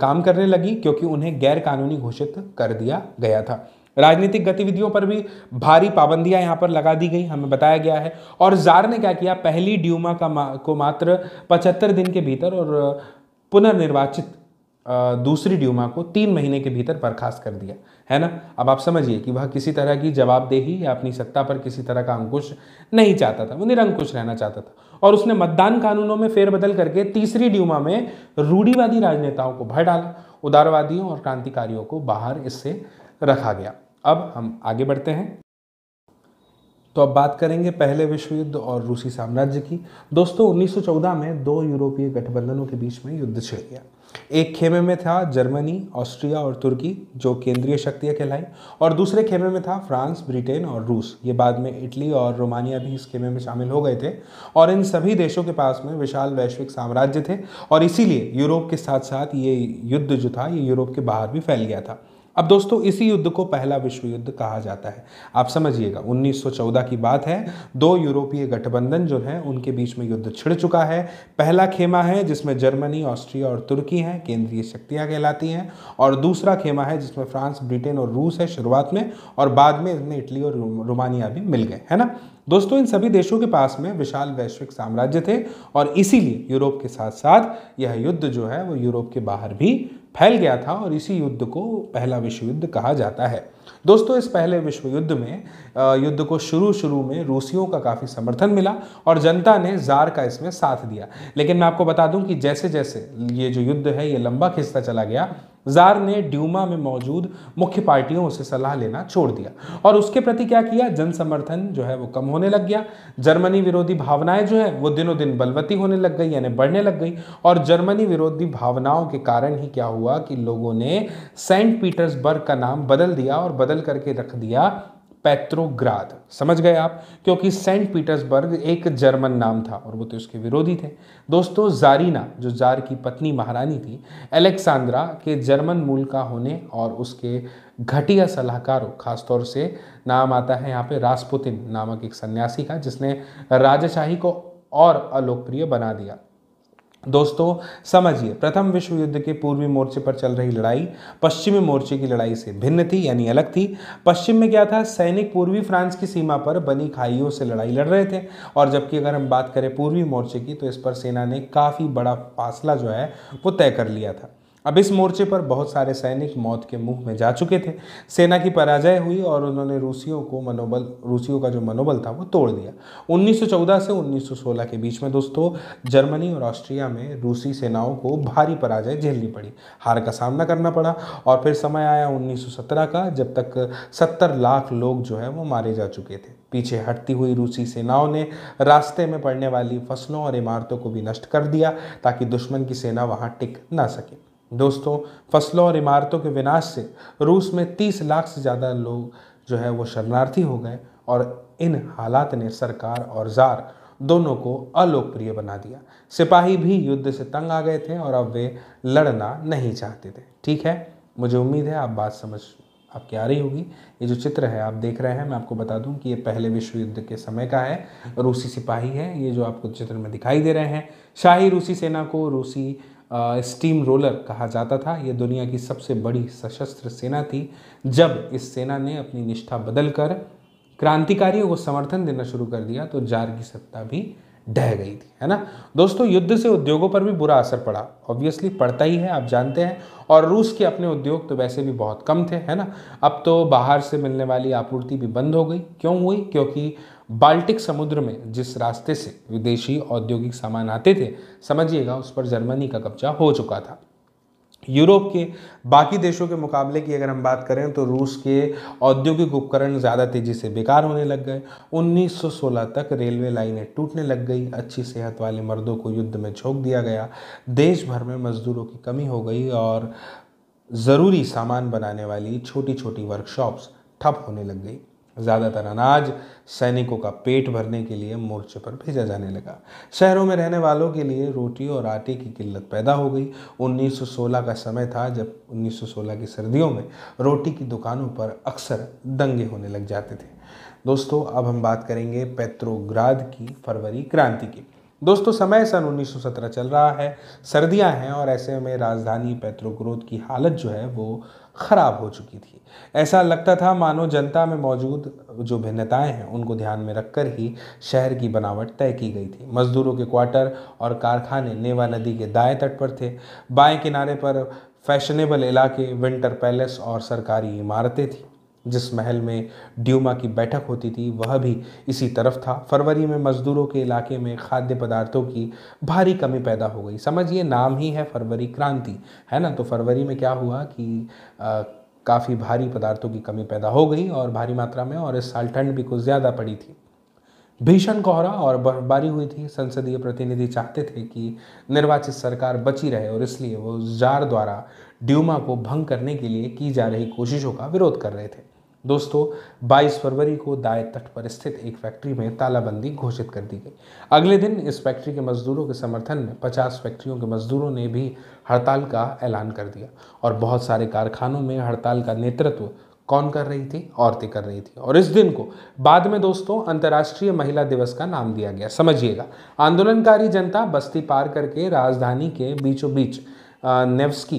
काम करने लगी क्योंकि उन्हें गैर कानूनी घोषित कर दिया गया था राजनीतिक गतिविधियों पर भी भारी पाबंदियां यहाँ पर लगा दी गई हमें बताया गया है और जार ने क्या किया पहली ड्यूमा का मा, को मात्र पचहत्तर दिन के भीतर और पुनर्निर्वाचित दूसरी ड्यूमा को तीन महीने के भीतर बर्खास्त कर दिया है ना अब आप समझिए कि वह किसी तरह की जवाबदेही या अपनी सत्ता पर किसी तरह का अंकुश नहीं चाहता था वो निरंकुश रहना चाहता था और उसने मतदान कानूनों में फेरबदल करके तीसरी ड्यूमा में रूढ़ीवादी राजनेताओं को भर डाला उदारवादियों और क्रांतिकारियों को बाहर इससे रखा गया अब हम आगे बढ़ते हैं तो अब बात करेंगे पहले विश्व युद्ध और रूसी साम्राज्य की दोस्तों 1914 में दो यूरोपीय गठबंधनों के बीच में युद्ध छिड़ गया एक खेमे में था जर्मनी ऑस्ट्रिया और तुर्की जो केंद्रीय शक्तियाँ कहलाई और दूसरे खेमे में था फ्रांस ब्रिटेन और रूस ये बाद में इटली और रोमानिया भी इस खेमे में शामिल हो गए थे और इन सभी देशों के पास में विशाल वैश्विक साम्राज्य थे और इसीलिए यूरोप के साथ साथ ये युद्ध जो था ये यूरोप के बाहर भी फैल गया था अब दोस्तों इसी युद्ध को पहला विश्व युद्ध कहा जाता है आप समझिएगा 1914 की बात है दो यूरोपीय गठबंधन जो हैं उनके बीच में युद्ध छिड़ चुका है पहला खेमा है जिसमें जर्मनी ऑस्ट्रिया और तुर्की हैं केंद्रीय शक्तियां कहलाती हैं और दूसरा खेमा है जिसमें फ्रांस ब्रिटेन और रूस है शुरुआत में और बाद में इसमें इटली और रोमानिया भी मिल गए है ना दोस्तों इन सभी देशों के पास में विशाल वैश्विक साम्राज्य थे और इसीलिए यूरोप के साथ साथ यह युद्ध जो है वो यूरोप के बाहर भी फैल गया था और इसी युद्ध को पहला विश्व युद्ध कहा जाता है दोस्तों इस पहले विश्व युद्ध में युद्ध को शुरू शुरू में रूसियों का काफ़ी समर्थन मिला और जनता ने जार का इसमें साथ दिया लेकिन मैं आपको बता दूं कि जैसे जैसे ये जो युद्ध है ये लंबा खिस्सा चला गया जार ने ड्यूमा में मौजूद मुख्य पार्टियों से सलाह लेना छोड़ दिया और उसके प्रति क्या किया जन समर्थन जो है वो कम होने लग गया जर्मनी विरोधी भावनाएं जो है वो दिनों दिन बलवती होने लग गई यानी बढ़ने लग गई और जर्मनी विरोधी भावनाओं के कारण ही क्या हुआ कि लोगों ने सेंट पीटर्सबर्ग का नाम बदल दिया और बदल करके रख दिया पैत्रोग्राद समझ गए आप क्योंकि सेंट पीटर्सबर्ग एक जर्मन नाम था और वो तो उसके विरोधी थे दोस्तों जारीना जो जार की पत्नी महारानी थी एलेक्सांद्रा के जर्मन मूल का होने और उसके घटिया सलाहकारों खासतौर से नाम आता है यहाँ पे रासपुतिन नामक एक सन्यासी का जिसने राजशाही को और अलोकप्रिय बना दिया दोस्तों समझिए प्रथम विश्व युद्ध के पूर्वी मोर्चे पर चल रही लड़ाई पश्चिमी मोर्चे की लड़ाई से भिन्न थी यानी अलग थी पश्चिम में क्या था सैनिक पूर्वी फ्रांस की सीमा पर बनी खाइयों से लड़ाई लड़ रहे थे और जबकि अगर हम बात करें पूर्वी मोर्चे की तो इस पर सेना ने काफ़ी बड़ा फासला जो है वो तय कर लिया था अब इस मोर्चे पर बहुत सारे सैनिक मौत के मुंह में जा चुके थे सेना की पराजय हुई और उन्होंने रूसियों को मनोबल रूसियों का जो मनोबल था वो तोड़ दिया 1914 से 1916 के बीच में दोस्तों जर्मनी और ऑस्ट्रिया में रूसी सेनाओं को भारी पराजय झेलनी पड़ी हार का सामना करना पड़ा और फिर समय आया 1917 का जब तक सत्तर लाख लोग जो है वो मारे जा चुके थे पीछे हटती हुई रूसी सेनाओं ने रास्ते में पड़ने वाली फसलों और इमारतों को भी नष्ट कर दिया ताकि दुश्मन की सेना वहाँ टिक ना सके दोस्तों फसलों और इमारतों के विनाश से रूस में 30 लाख से ज़्यादा लोग जो है वो शरणार्थी हो गए और इन हालात ने सरकार और जार दोनों को अलोकप्रिय बना दिया सिपाही भी युद्ध से तंग आ गए थे और अब वे लड़ना नहीं चाहते थे ठीक है मुझे उम्मीद है आप बात समझ आपकी आ रही होगी ये जो चित्र है आप देख रहे हैं मैं आपको बता दूं कि ये पहले विश्व युद्ध के समय का है रूसी सिपाही है ये जो आपको चित्र में दिखाई दे रहे हैं शाही रूसी सेना को रूसी स्टीम रोलर कहा जाता था यह दुनिया की सबसे बड़ी सशस्त्र सेना थी जब इस सेना ने अपनी निष्ठा बदलकर क्रांतिकारियों को समर्थन देना शुरू कर दिया तो जार की सत्ता भी ढह गई थी है ना दोस्तों युद्ध से उद्योगों पर भी बुरा असर पड़ा ऑब्वियसली पड़ता ही है आप जानते हैं और रूस के अपने उद्योग तो वैसे भी बहुत कम थे है ना अब तो बाहर से मिलने वाली आपूर्ति भी बंद हो गई क्यों हुई क्योंकि बाल्टिक समुद्र में जिस रास्ते से विदेशी औद्योगिक सामान आते थे समझिएगा उस पर जर्मनी का कब्जा हो चुका था यूरोप के बाकी देशों के मुकाबले की अगर हम बात करें तो रूस के औद्योगिक उपकरण ज़्यादा तेज़ी से बेकार होने लग गए 1916 तक रेलवे लाइनें टूटने लग गई अच्छी सेहत वाले मर्दों को युद्ध में झोंक दिया गया देश भर में मजदूरों की कमी हो गई और ज़रूरी सामान बनाने वाली छोटी छोटी वर्कशॉप्स ठप होने लग गई ज़्यादातर अनाज सैनिकों का पेट भरने के लिए मोर्चे पर भेजा जाने लगा शहरों में रहने वालों के लिए रोटी और आटे की किल्लत पैदा हो गई 1916 का समय था जब 1916 की सर्दियों में रोटी की दुकानों पर अक्सर दंगे होने लग जाते थे दोस्तों अब हम बात करेंगे पेत्रोग्राद की फरवरी क्रांति की दोस्तों समय सन 1917 चल रहा है सर्दियां हैं और ऐसे में राजधानी पेत्रोग्रोद की हालत जो है वो खराब हो चुकी थी ऐसा लगता था मानो जनता में मौजूद जो भिन्नताएं हैं उनको ध्यान में रखकर ही शहर की बनावट तय की गई थी मजदूरों के क्वार्टर और कारखाने नेवा नदी के दाएं तट पर थे बाएं किनारे पर फैशनेबल इलाके विंटर पैलेस और सरकारी इमारतें थीं जिस महल में ड्यूमा की बैठक होती थी वह भी इसी तरफ था फरवरी में मज़दूरों के इलाके में खाद्य पदार्थों की भारी कमी पैदा हो गई समझिए नाम ही है फरवरी क्रांति है ना तो फरवरी में क्या हुआ कि काफ़ी भारी पदार्थों की कमी पैदा हो गई और भारी मात्रा में और इस साल ठंड भी कुछ ज़्यादा पड़ी थी भीषण कोहरा और बर्फबारी हुई थी संसदीय प्रतिनिधि चाहते थे कि निर्वाचित सरकार बची रहे और इसलिए वो जार द्वारा ड्यूमा को भंग करने के लिए की जा रही कोशिशों का विरोध कर रहे थे दोस्तों 22 फरवरी को दाय तट पर स्थित एक फैक्ट्री में तालाबंदी घोषित कर दी गई अगले दिन इस फैक्ट्री के मजदूरों के समर्थन में 50 फैक्ट्रियों के मजदूरों ने भी हड़ताल का ऐलान कर दिया और बहुत सारे कारखानों में हड़ताल का नेतृत्व कौन कर रही थी औरतें कर रही थी और इस दिन को बाद में दोस्तों अंतर्राष्ट्रीय महिला दिवस का नाम दिया गया समझिएगा आंदोलनकारी जनता बस्ती पार करके राजधानी के बीचों बीच नेवस्की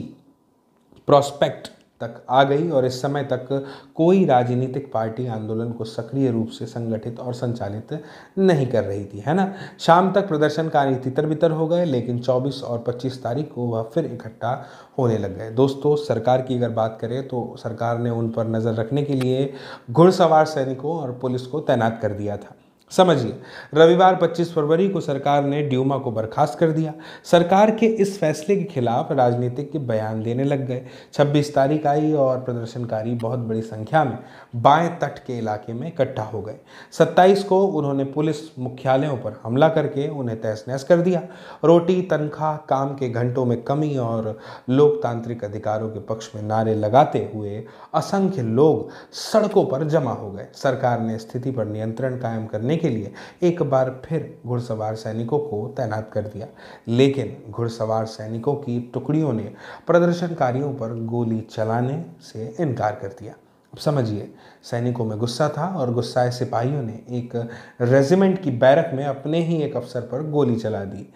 प्रोस्पेक्ट तक आ गई और इस समय तक कोई राजनीतिक पार्टी आंदोलन को सक्रिय रूप से संगठित और संचालित नहीं कर रही थी है ना शाम तक प्रदर्शनकारी तितर बितर हो गए लेकिन 24 और 25 तारीख को वह फिर इकट्ठा होने लग गए दोस्तों सरकार की अगर बात करें तो सरकार ने उन पर नज़र रखने के लिए घुड़सवार सैनिकों और पुलिस को तैनात कर दिया था समझिए रविवार 25 फरवरी को सरकार ने ड्यूमा को बर्खास्त कर दिया सरकार के इस फैसले के खिलाफ राजनीतिक के बयान देने लग गए 26 तारीख आई और प्रदर्शनकारी बहुत बड़ी संख्या में बाएं तट के इलाके में इकट्ठा हो गए 27 को उन्होंने पुलिस मुख्यालयों पर हमला करके उन्हें तहस नहस कर दिया रोटी तनख्वाह काम के घंटों में कमी और लोकतांत्रिक अधिकारों के पक्ष में नारे लगाते हुए असंख्य लोग सड़कों पर जमा हो गए सरकार ने स्थिति पर नियंत्रण कायम करने करने के लिए एक बार फिर घुड़सवार सैनिकों को तैनात कर दिया लेकिन घुड़सवार सैनिकों की टुकड़ियों ने प्रदर्शनकारियों पर गोली चलाने से इनकार कर दिया अब समझिए सैनिकों में गुस्सा था और गुस्साए सिपाहियों ने एक रेजिमेंट की बैरक में अपने ही एक अफसर पर गोली चला दी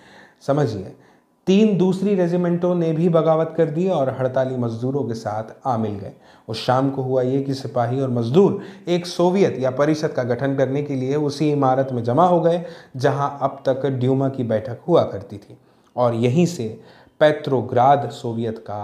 समझिए तीन दूसरी रेजिमेंटों ने भी बगावत कर दी और हड़ताली मजदूरों के साथ आ मिल गए उस शाम को हुआ ये कि सिपाही और मजदूर एक सोवियत या परिषद का गठन करने के लिए उसी इमारत में जमा हो गए जहां अब तक ड्यूमा की बैठक हुआ करती थी और यहीं से पैत्रोग्राद सोवियत का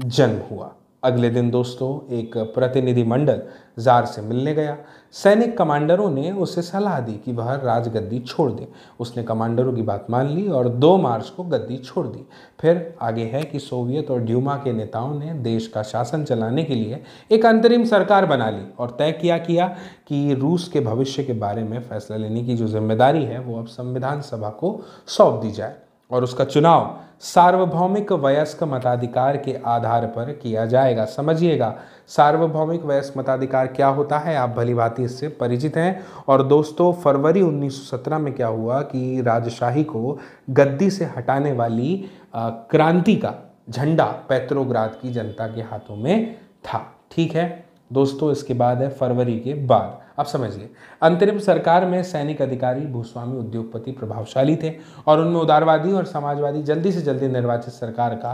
जन्म हुआ अगले दिन दोस्तों एक प्रतिनिधिमंडल जार से मिलने गया सैनिक कमांडरों ने उसे सलाह दी कि वह राजगद्दी छोड़ दे उसने कमांडरों की बात मान ली और 2 मार्च को गद्दी छोड़ दी फिर आगे है कि सोवियत और ड्यूमा के नेताओं ने देश का शासन चलाने के लिए एक अंतरिम सरकार बना ली और तय किया किया कि रूस के भविष्य के बारे में फैसला लेने की जो जिम्मेदारी है वो अब संविधान सभा को सौंप दी जाए और उसका चुनाव सार्वभौमिक वयस्क मताधिकार के आधार पर किया जाएगा समझिएगा सार्वभौमिक वयस्क मताधिकार क्या होता है आप भली भांति इससे परिचित हैं और दोस्तों फरवरी 1917 में क्या हुआ कि राजशाही को गद्दी से हटाने वाली क्रांति का झंडा पैत्रोग्राद की जनता के हाथों में था ठीक है दोस्तों इसके बाद है फरवरी के बाद आप समझिए अंतरिम सरकार में सैनिक अधिकारी भूस्वामी उद्योगपति प्रभावशाली थे और उनमें उदारवादी और समाजवादी जल्दी से जल्दी निर्वाचित सरकार का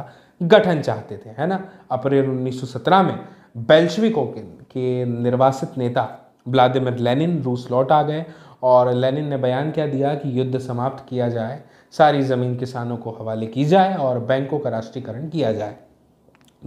गठन चाहते थे है ना अप्रैल 1917 में बेल्शविकों के, के निर्वासित नेता व्लादिमिर लेनिन रूस लौट आ गए और लेनिन ने बयान क्या दिया कि युद्ध समाप्त किया जाए सारी ज़मीन किसानों को हवाले की जाए और बैंकों का राष्ट्रीयकरण किया जाए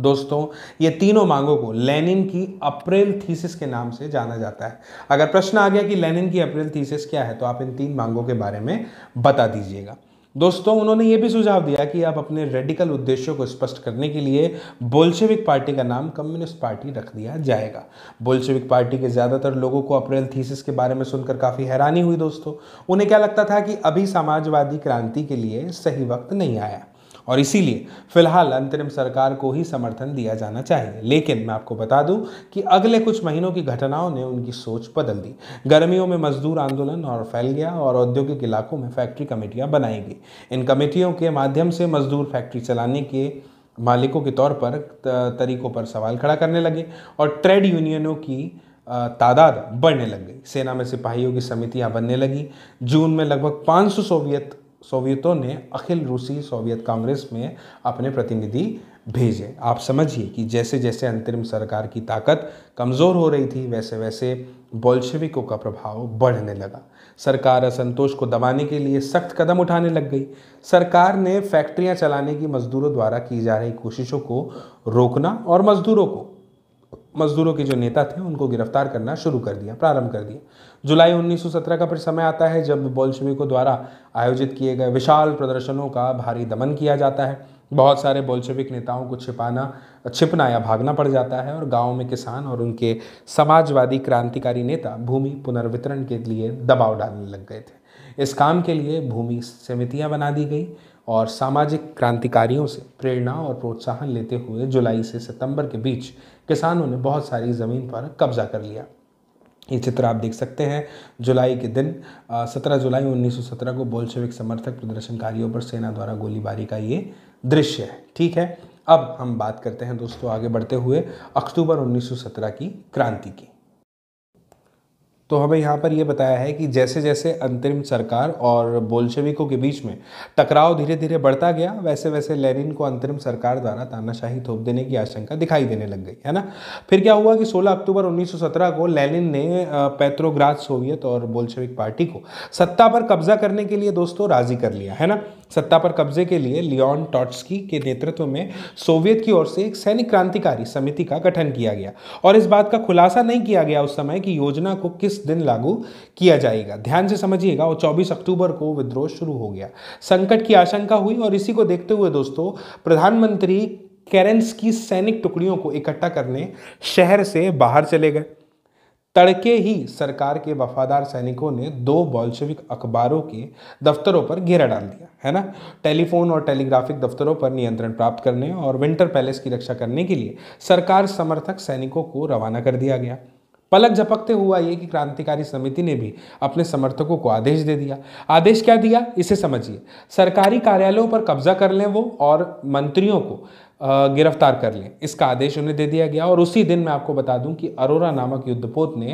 दोस्तों ये तीनों मांगों को लेनिन की अप्रैल थीसिस के नाम से जाना जाता है अगर प्रश्न आ गया कि लेनिन की अप्रैल थीसिस क्या है तो आप इन तीन मांगों के बारे में बता दीजिएगा दोस्तों उन्होंने ये भी सुझाव दिया कि आप अपने रेडिकल उद्देश्यों को स्पष्ट करने के लिए बोल्शेविक पार्टी का नाम कम्युनिस्ट पार्टी रख दिया जाएगा बोल्शेविक पार्टी के ज़्यादातर लोगों को अप्रैल थीसिस के बारे में सुनकर काफ़ी हैरानी हुई दोस्तों उन्हें क्या लगता था कि अभी समाजवादी क्रांति के लिए सही वक्त नहीं आया और इसीलिए फिलहाल अंतरिम सरकार को ही समर्थन दिया जाना चाहिए लेकिन मैं आपको बता दूं कि अगले कुछ महीनों की घटनाओं ने उनकी सोच बदल दी गर्मियों में मजदूर आंदोलन और फैल गया और औद्योगिक इलाकों में फैक्ट्री कमेटियां बनाई गई इन कमेटियों के माध्यम से मजदूर फैक्ट्री चलाने के मालिकों के तौर पर तरीकों पर सवाल खड़ा करने लगे और ट्रेड यूनियनों की तादाद बढ़ने लग गई सेना में सिपाहियों की समितियां बनने लगी जून में लगभग 500 सोवियत सोवियतों ने अखिल रूसी सोवियत कांग्रेस में अपने प्रतिनिधि भेजे आप समझिए कि जैसे जैसे अंतरिम सरकार की ताकत कमज़ोर हो रही थी वैसे वैसे बोल्शेविकों का प्रभाव बढ़ने लगा सरकार असंतोष को दबाने के लिए सख्त कदम उठाने लग गई सरकार ने फैक्ट्रियां चलाने की मजदूरों द्वारा की जा रही कोशिशों को रोकना और मजदूरों को मजदूरों के जो नेता थे उनको गिरफ्तार करना शुरू कर दिया प्रारंभ कर दिया जुलाई 1917 का फिर समय आता है जब बोल्शविकों द्वारा आयोजित किए गए विशाल प्रदर्शनों का भारी दमन किया जाता है बहुत सारे बोल्शविक नेताओं को छिपाना छिपना या भागना पड़ जाता है और गांव में किसान और उनके समाजवादी क्रांतिकारी नेता भूमि पुनर्वितरण के लिए दबाव डालने लग गए थे इस काम के लिए भूमि समितियां बना दी गई और सामाजिक क्रांतिकारियों से प्रेरणा और प्रोत्साहन लेते हुए जुलाई से सितंबर के बीच किसानों ने बहुत सारी ज़मीन पर कब्जा कर लिया ये चित्र आप देख सकते हैं जुलाई के दिन 17 जुलाई 1917 को बोल्शेविक समर्थक प्रदर्शनकारियों पर सेना द्वारा गोलीबारी का ये दृश्य है ठीक है अब हम बात करते हैं दोस्तों आगे बढ़ते हुए अक्टूबर 1917 की क्रांति की तो हमें यहाँ पर यह बताया है कि जैसे जैसे अंतरिम सरकार और बोल्शेविकों के बीच में टकराव धीरे धीरे बढ़ता गया वैसे वैसे लेनिन को अंतरिम सरकार द्वारा तानाशाही थोप देने की आशंका दिखाई देने लग गई है ना फिर क्या हुआ कि 16 अक्टूबर 1917 को लेनिन ने पैत्रोग्राज सोवियत और बोल्शेविक पार्टी को सत्ता पर कब्जा करने के लिए दोस्तों राजी कर लिया है ना सत्ता पर कब्जे के लिए लियोन टॉट्सकी के नेतृत्व में सोवियत की ओर से एक सैनिक क्रांतिकारी समिति का गठन किया गया और इस बात का खुलासा नहीं किया गया उस समय कि योजना को किस दिन लागू किया जाएगा ध्यान से समझिएगा और 24 अक्टूबर को विद्रोह शुरू हो गया संकट की आशंका हुई और इसी को देखते हुए दोस्तों प्रधानमंत्री कैरेंस की सैनिक टुकड़ियों को इकट्ठा करने शहर से बाहर चले गए तड़के ही सरकार के वफादार सैनिकों ने दो बॉल्शविक अखबारों के दफ्तरों पर घेरा डाल दिया है ना टेलीफोन और टेलीग्राफिक दफ्तरों पर नियंत्रण प्राप्त करने और विंटर पैलेस की रक्षा करने के लिए सरकार समर्थक सैनिकों को रवाना कर दिया गया पलक झपकते हुआ ये कि क्रांतिकारी समिति ने भी अपने समर्थकों को आदेश दे दिया आदेश क्या दिया इसे समझिए सरकारी कार्यालयों पर कब्जा कर लें वो और मंत्रियों को गिरफ्तार कर लें इसका आदेश उन्हें दे दिया गया और उसी दिन मैं आपको बता दूं कि अरोरा नामक युद्धपोत ने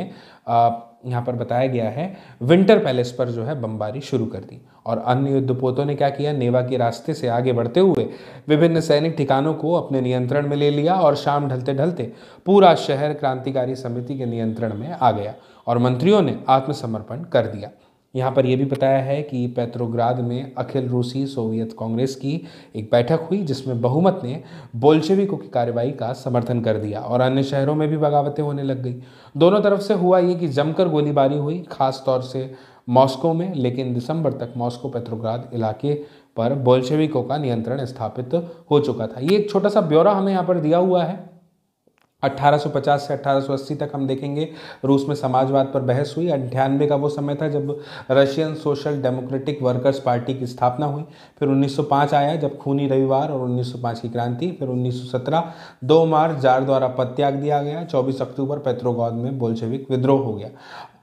यहाँ पर बताया गया है विंटर पैलेस पर जो है बमबारी शुरू कर दी और अन्य युद्धपोतों ने क्या किया नेवा के रास्ते से आगे बढ़ते हुए विभिन्न सैनिक ठिकानों को अपने नियंत्रण में ले लिया और शाम ढलते ढलते पूरा शहर क्रांतिकारी समिति के नियंत्रण में आ गया और मंत्रियों ने आत्मसमर्पण कर दिया यहाँ पर यह भी बताया है कि पेत्रोग्राद में अखिल रूसी सोवियत कांग्रेस की एक बैठक हुई जिसमें बहुमत ने बोल्शेविकों की कार्रवाई का समर्थन कर दिया और अन्य शहरों में भी बगावतें होने लग गई दोनों तरफ से हुआ ये कि जमकर गोलीबारी हुई खास तौर से मॉस्को में लेकिन दिसंबर तक मॉस्को पेत्रोग्राद इलाके पर बोल्शेविकों का नियंत्रण स्थापित हो चुका था ये एक छोटा सा ब्यौरा हमें यहाँ पर दिया हुआ है 1850 से 1880 तक हम देखेंगे रूस में समाजवाद पर बहस हुई अंठानवे का वो समय था जब Russian social democratic workers party की स्थापना हुई फिर 1905 आया जब खूनी रविवार और 1905 की क्रांति फिर 1917 दो मार्च जार द्वारा पत्याग दिया गया 24 अक्टूबर पेत्रोगौद में बोल्शेविक विद्रोह हो गया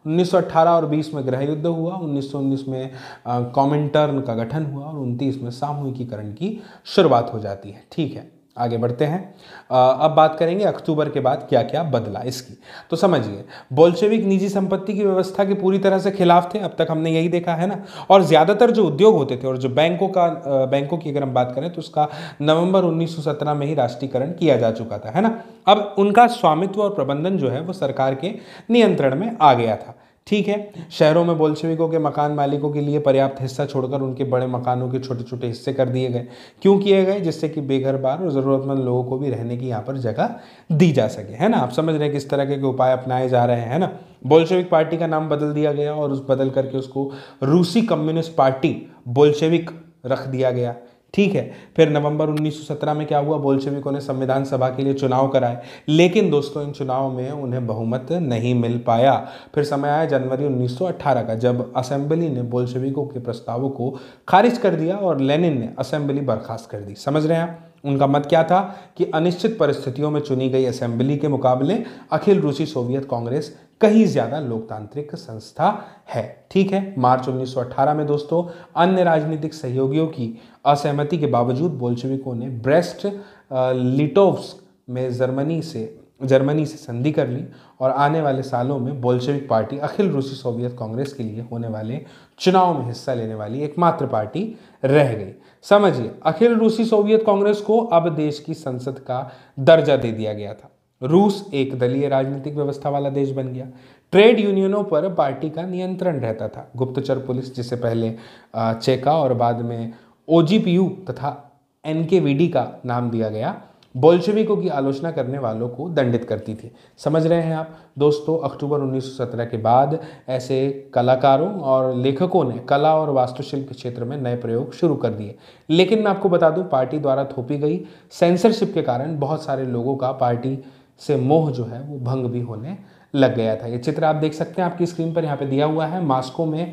1918 और 20 में गृह युद्ध हुआ 1919 में कॉमेंटर्न का गठन हुआ और 29 में सामूहिकीकरण की शुरुआत हो जाती है ठीक है आगे बढ़ते हैं अब बात करेंगे अक्टूबर के बाद क्या क्या बदला इसकी तो समझिए बोल्शेविक निजी संपत्ति की व्यवस्था के पूरी तरह से खिलाफ थे अब तक हमने यही देखा है ना और ज़्यादातर जो उद्योग होते थे और जो बैंकों का बैंकों की अगर हम बात करें तो उसका नवंबर 1917 में ही राष्ट्रीयकरण किया जा चुका था है ना अब उनका स्वामित्व और प्रबंधन जो है वो सरकार के नियंत्रण में आ गया था ठीक है शहरों में बोल्शेविकों के मकान मालिकों के लिए पर्याप्त हिस्सा छोड़कर उनके बड़े मकानों के छोटे छोटे हिस्से कर दिए गए क्यों किए गए जिससे कि बेघर बार और ज़रूरतमंद लोगों को भी रहने की यहाँ पर जगह दी जा सके है ना आप समझ रहे हैं किस तरह के उपाय अपनाए जा रहे हैं ना बोल्शेविक पार्टी का नाम बदल दिया गया और उस बदल करके उसको रूसी कम्युनिस्ट पार्टी बोल्शेविक रख दिया गया ठीक है फिर नवंबर 1917 में क्या हुआ बोल्शेविकों ने संविधान सभा के लिए चुनाव कराए लेकिन दोस्तों इन चुनाव में उन्हें बहुमत नहीं मिल पाया फिर समय आया जनवरी 1918 का जब असेंबली ने बोल्शेविकों के प्रस्तावों को खारिज कर दिया और लेनिन ने असेंबली बर्खास्त कर दी समझ रहे हैं आप उनका मत क्या था कि अनिश्चित परिस्थितियों में चुनी गई असेंबली के मुकाबले अखिल रूसी सोवियत कांग्रेस कहीं ज़्यादा लोकतांत्रिक संस्था है ठीक है मार्च 1918 में दोस्तों अन्य राजनीतिक सहयोगियों की असहमति के बावजूद बोल्शविकों ने ब्रेस्ट लिटोव्स में जर्मनी से जर्मनी से संधि कर ली और आने वाले सालों में बोल्शेविक पार्टी अखिल रूसी सोवियत कांग्रेस के लिए होने वाले चुनाव में हिस्सा लेने वाली एकमात्र पार्टी रह गई समझिए अखिल रूसी सोवियत कांग्रेस को अब देश की संसद का दर्जा दे दिया गया था रूस एक दलीय राजनीतिक व्यवस्था वाला देश बन गया ट्रेड यूनियनों पर पार्टी का नियंत्रण रहता था गुप्तचर पुलिस जिसे पहले चेका और बाद में ओ तथा एन का नाम दिया गया बोल्शेविकों की आलोचना करने वालों को दंडित करती थी समझ रहे हैं आप दोस्तों अक्टूबर 1917 के बाद ऐसे कलाकारों और लेखकों ने कला और वास्तुशिल्प के क्षेत्र में नए प्रयोग शुरू कर दिए लेकिन मैं आपको बता दूं पार्टी द्वारा थोपी गई सेंसरशिप के कारण बहुत सारे लोगों का पार्टी से मोह जो है वो भंग भी होने लग गया था ये चित्र आप देख सकते हैं आपकी स्क्रीन पर यहाँ पर दिया हुआ है मास्को में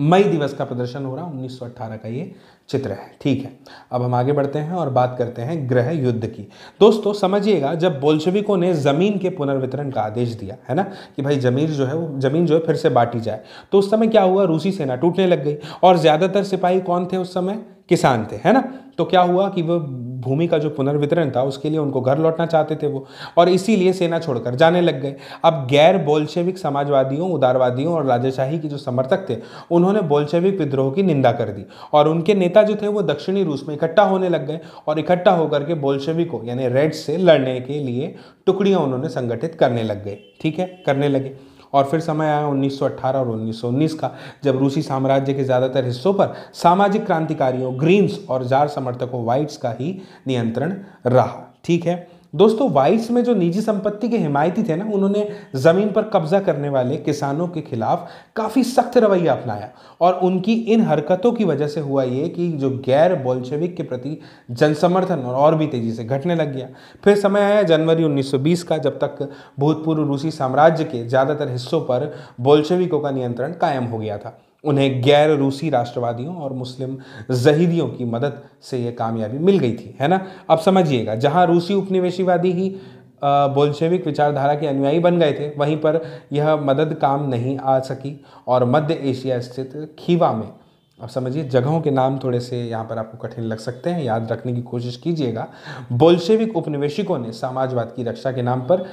मई दिवस का प्रदर्शन हो रहा है 1918 का ये चित्र है ठीक है अब हम आगे बढ़ते हैं और बात करते हैं ग्रह युद्ध की दोस्तों समझिएगा जब बोल्शविकों ने ज़मीन के पुनर्वितरण का आदेश दिया है ना कि भाई जमीन जो है वो ज़मीन जो है फिर से बांटी जाए तो उस समय क्या हुआ रूसी सेना टूटने लग गई और ज़्यादातर सिपाही कौन थे उस समय किसान थे है ना तो क्या हुआ कि वो भूमि का जो पुनर्वितरण था उसके लिए उनको घर लौटना चाहते थे वो और इसीलिए सेना छोड़कर जाने लग गए अब गैर बोल्शेविक समाजवादियों उदारवादियों और राजाशाही के जो समर्थक थे उन्होंने बोल्शेविक विद्रोह की निंदा कर दी और उनके नेता जो थे वो दक्षिणी रूस में इकट्ठा होने लग गए और इकट्ठा होकर के बोल्शेविकों यानी रेड से लड़ने के लिए टुकड़ियाँ उन्होंने संगठित करने लग गए ठीक है करने लगे और फिर समय आया 1918 और 1919 का जब रूसी साम्राज्य के ज़्यादातर हिस्सों पर सामाजिक क्रांतिकारियों ग्रीन्स और जार समर्थकों वाइट्स का ही नियंत्रण रहा ठीक है दोस्तों वाइट्स में जो निजी संपत्ति के हिमायती थे ना उन्होंने ज़मीन पर कब्जा करने वाले किसानों के खिलाफ काफ़ी सख्त रवैया अपनाया और उनकी इन हरकतों की वजह से हुआ ये कि जो गैर बोल्शेविक के प्रति जनसमर्थन और, और भी तेज़ी से घटने लग गया फिर समय आया जनवरी 1920 का जब तक भूतपूर्व रूसी साम्राज्य के ज़्यादातर हिस्सों पर बोल्शेविकों का नियंत्रण कायम हो गया था उन्हें गैर रूसी राष्ट्रवादियों और मुस्लिम जहीदियों की मदद से यह कामयाबी मिल गई थी है ना अब समझिएगा जहाँ रूसी उपनिवेशीवादी ही बोल्शेविक विचारधारा के अनुयायी बन गए थे वहीं पर यह मदद काम नहीं आ सकी और मध्य एशिया स्थित खीवा में अब समझिए जगहों के नाम थोड़े से यहाँ पर आपको कठिन लग सकते हैं याद रखने की कोशिश कीजिएगा बोल्शेविक उपनिवेशिकों ने समाजवाद की रक्षा के नाम पर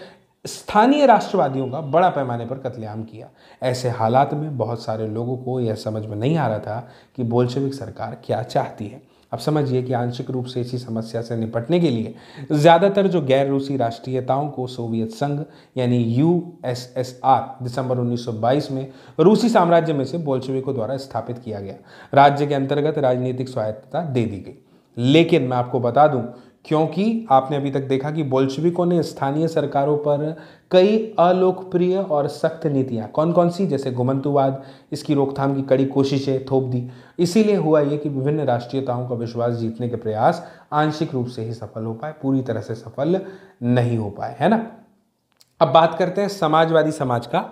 स्थानीय राष्ट्रवादियों का बड़ा पैमाने पर कत्लेआम किया ऐसे हालात में बहुत सारे लोगों को यह समझ में नहीं आ रहा था कि बोल्शेविक सरकार क्या चाहती है अब समझिए कि आंशिक रूप से इसी समस्या से निपटने के लिए ज़्यादातर जो गैर रूसी राष्ट्रीयताओं को सोवियत संघ यानी यू दिसंबर 1922 में रूसी साम्राज्य में से बोल्शेविकों द्वारा स्थापित किया गया राज्य के अंतर्गत राजनीतिक स्वायत्तता दे दी गई लेकिन मैं आपको बता दूं क्योंकि आपने अभी तक देखा कि बोल्शविकों ने स्थानीय सरकारों पर कई अलोकप्रिय और सख्त नीतियाँ कौन कौन सी जैसे घुमंतुवाद इसकी रोकथाम की कड़ी कोशिशें थोप दी इसीलिए हुआ ये कि विभिन्न राष्ट्रीयताओं का विश्वास जीतने के प्रयास आंशिक रूप से ही सफल हो पाए पूरी तरह से सफल नहीं हो पाए है ना अब बात करते हैं समाजवादी समाज का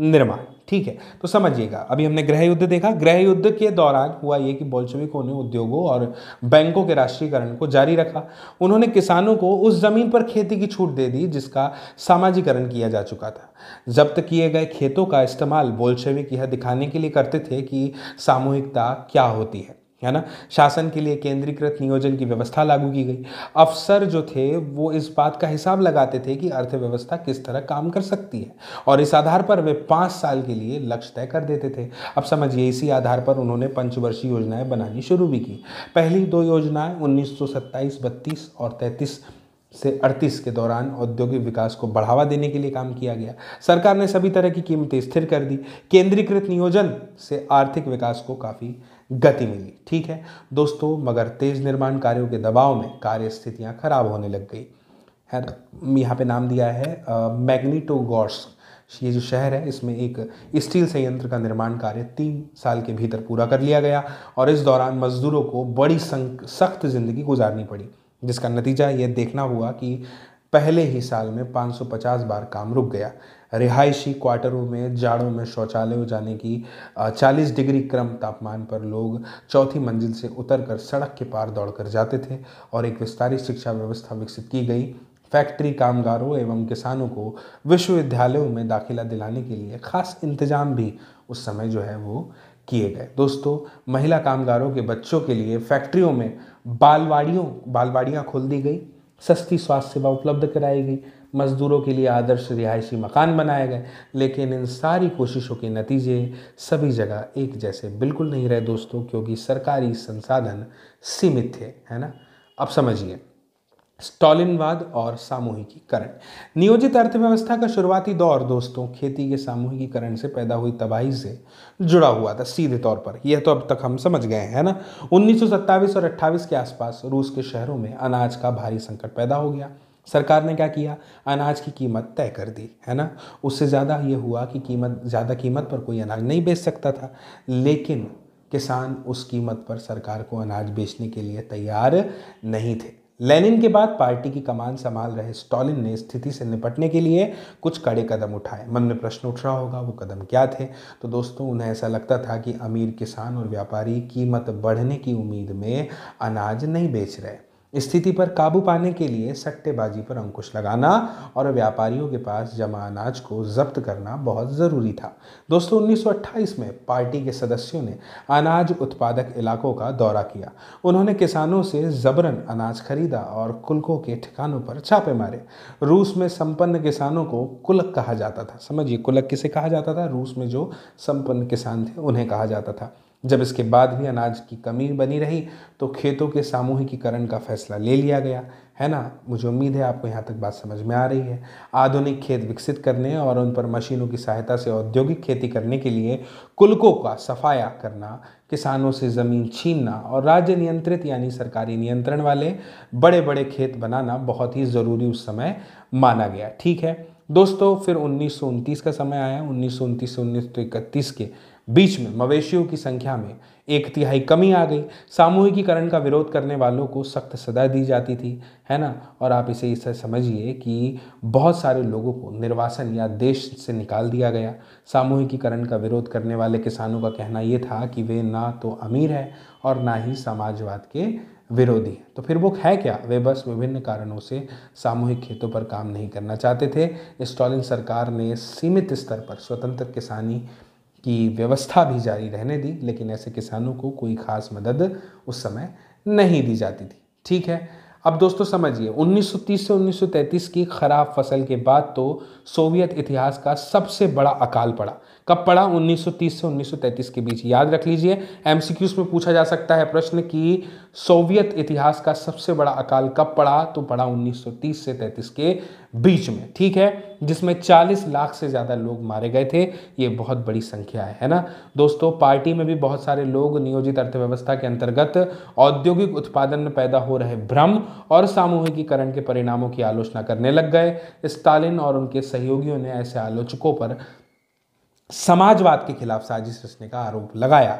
निर्माण ठीक है तो समझिएगा अभी हमने गृह युद्ध देखा गृह युद्ध के दौरान हुआ ये कि बोल्शविकों ने उद्योगों और बैंकों के राष्ट्रीयकरण को जारी रखा उन्होंने किसानों को उस जमीन पर खेती की छूट दे दी जिसका सामाजिकरण किया जा चुका था जब्त किए गए खेतों का इस्तेमाल बोल्शविक यह दिखाने के लिए करते थे कि सामूहिकता क्या होती है है ना शासन के लिए केंद्रीकृत नियोजन की व्यवस्था लागू की गई अफसर जो थे वो इस बात का हिसाब लगाते थे कि अर्थव्यवस्था किस तरह काम कर सकती है और इस आधार पर वे पाँच साल के लिए लक्ष्य तय कर देते थे अब समझिए इसी आधार पर उन्होंने पंचवर्षीय योजनाएं बनानी शुरू भी की पहली दो योजनाएं उन्नीस सौ और तैंतीस से 38 के दौरान औद्योगिक विकास को बढ़ावा देने के लिए काम किया गया सरकार ने सभी तरह की कीमतें स्थिर कर दी केंद्रीकृत नियोजन से आर्थिक विकास को काफ़ी गति मिली ठीक है दोस्तों मगर तेज निर्माण कार्यों के दबाव में कार्य स्थितियाँ खराब होने लग गई है यहाँ पे नाम दिया है मैग्नीटोगॉर्स्क ये जो शहर है इसमें एक स्टील संयंत्र का निर्माण कार्य तीन साल के भीतर पूरा कर लिया गया और इस दौरान मजदूरों को बड़ी सख्त ज़िंदगी गुजारनी पड़ी जिसका नतीजा ये देखना हुआ कि पहले ही साल में 550 बार काम रुक गया रिहायशी क्वार्टरों में जाड़ों में शौचालयों जाने की 40 डिग्री क्रम तापमान पर लोग चौथी मंजिल से उतरकर सड़क के पार दौड़कर जाते थे और एक विस्तारित शिक्षा व्यवस्था विकसित की गई फैक्ट्री कामगारों एवं किसानों को विश्वविद्यालयों में दाखिला दिलाने के लिए खास इंतजाम भी उस समय जो है वो किए गए दोस्तों महिला कामगारों के बच्चों के लिए फैक्ट्रियों में बालवाड़ियों बालवाड़ियाँ खोल दी गई सस्ती स्वास्थ्य सेवा उपलब्ध कराई गई मजदूरों के लिए आदर्श रिहायशी मकान बनाए गए लेकिन इन सारी कोशिशों के नतीजे सभी जगह एक जैसे बिल्कुल नहीं रहे दोस्तों क्योंकि सरकारी संसाधन सीमित थे है ना अब समझिए स्टालिनवाद और सामूहिकीकरण नियोजित अर्थव्यवस्था का शुरुआती दौर दोस्तों खेती के सामूहिकीकरण से पैदा हुई तबाही से जुड़ा हुआ था सीधे तौर पर यह तो अब तक हम समझ गए हैं ना उन्नीस और 28 के आसपास रूस के शहरों में अनाज का भारी संकट पैदा हो गया सरकार ने क्या किया अनाज की कीमत तय कर दी है ना उससे ज़्यादा ये हुआ कि कीमत ज़्यादा कीमत पर कोई अनाज नहीं बेच सकता था लेकिन किसान उस कीमत पर सरकार को अनाज बेचने के लिए तैयार नहीं थे लेनिन के बाद पार्टी की कमान संभाल रहे स्टालिन ने स्थिति से निपटने के लिए कुछ कड़े कदम उठाए मन में प्रश्न उठ रहा होगा वो कदम क्या थे तो दोस्तों उन्हें ऐसा लगता था कि अमीर किसान और व्यापारी कीमत बढ़ने की उम्मीद में अनाज नहीं बेच रहे स्थिति पर काबू पाने के लिए सट्टेबाजी पर अंकुश लगाना और व्यापारियों के पास जमा अनाज को जब्त करना बहुत ज़रूरी था दोस्तों 1928 में पार्टी के सदस्यों ने अनाज उत्पादक इलाकों का दौरा किया उन्होंने किसानों से जबरन अनाज खरीदा और कुलकों के ठिकानों पर छापे मारे रूस में संपन्न किसानों को कुलक कहा जाता था समझिए कुलक किसे कहा जाता था रूस में जो संपन्न किसान थे उन्हें कहा जाता था जब इसके बाद भी अनाज की कमी बनी रही तो खेतों के सामूहिकीकरण का फैसला ले लिया गया है ना मुझे उम्मीद है आपको यहाँ तक बात समझ में आ रही है आधुनिक खेत विकसित करने और उन पर मशीनों की सहायता से औद्योगिक खेती करने के लिए कुलकों का सफाया करना किसानों से ज़मीन छीनना और राज्य नियंत्रित यानी सरकारी नियंत्रण वाले बड़े बड़े खेत बनाना बहुत ही ज़रूरी उस समय माना गया ठीक है दोस्तों फिर उन्नीस का समय आया उन्नीस से उन्नीस के बीच में मवेशियों की संख्या में एक तिहाई कमी आ गई सामूहिकीकरण का विरोध करने वालों को सख्त सजा दी जाती थी है ना और आप इसे इस समझिए कि बहुत सारे लोगों को निर्वासन या देश से निकाल दिया गया सामूहिकीकरण का विरोध करने वाले किसानों का कहना ये था कि वे ना तो अमीर है और ना ही समाजवाद के विरोधी तो फिर वो है क्या वे बस विभिन्न कारणों से सामूहिक खेतों पर काम नहीं करना चाहते थे स्टालिन सरकार ने सीमित स्तर पर स्वतंत्र किसानी की व्यवस्था भी जारी रहने दी लेकिन ऐसे किसानों को कोई खास मदद उस समय नहीं दी जाती थी ठीक है अब दोस्तों समझिए 1930 से 1933 की खराब फसल के बाद तो सोवियत इतिहास का सबसे बड़ा अकाल पड़ा कब पढ़ा 1930 से 1933 के बीच याद रख लीजिए एमसीक्यूज में पूछा जा सकता है प्रश्न कि सोवियत इतिहास का सबसे बड़ा अकाल कब पड़ा तो पड़ा 1930 से 33 के बीच में ठीक है जिसमें 40 लाख से ज़्यादा लोग मारे गए थे ये बहुत बड़ी संख्या है है ना दोस्तों पार्टी में भी बहुत सारे लोग नियोजित अर्थव्यवस्था के अंतर्गत औद्योगिक उत्पादन में पैदा हो रहे भ्रम और सामूहिकीकरण के परिणामों की आलोचना करने लग गए स्टालिन और उनके सहयोगियों ने ऐसे आलोचकों पर समाजवाद के खिलाफ साजिश रचने का आरोप लगाया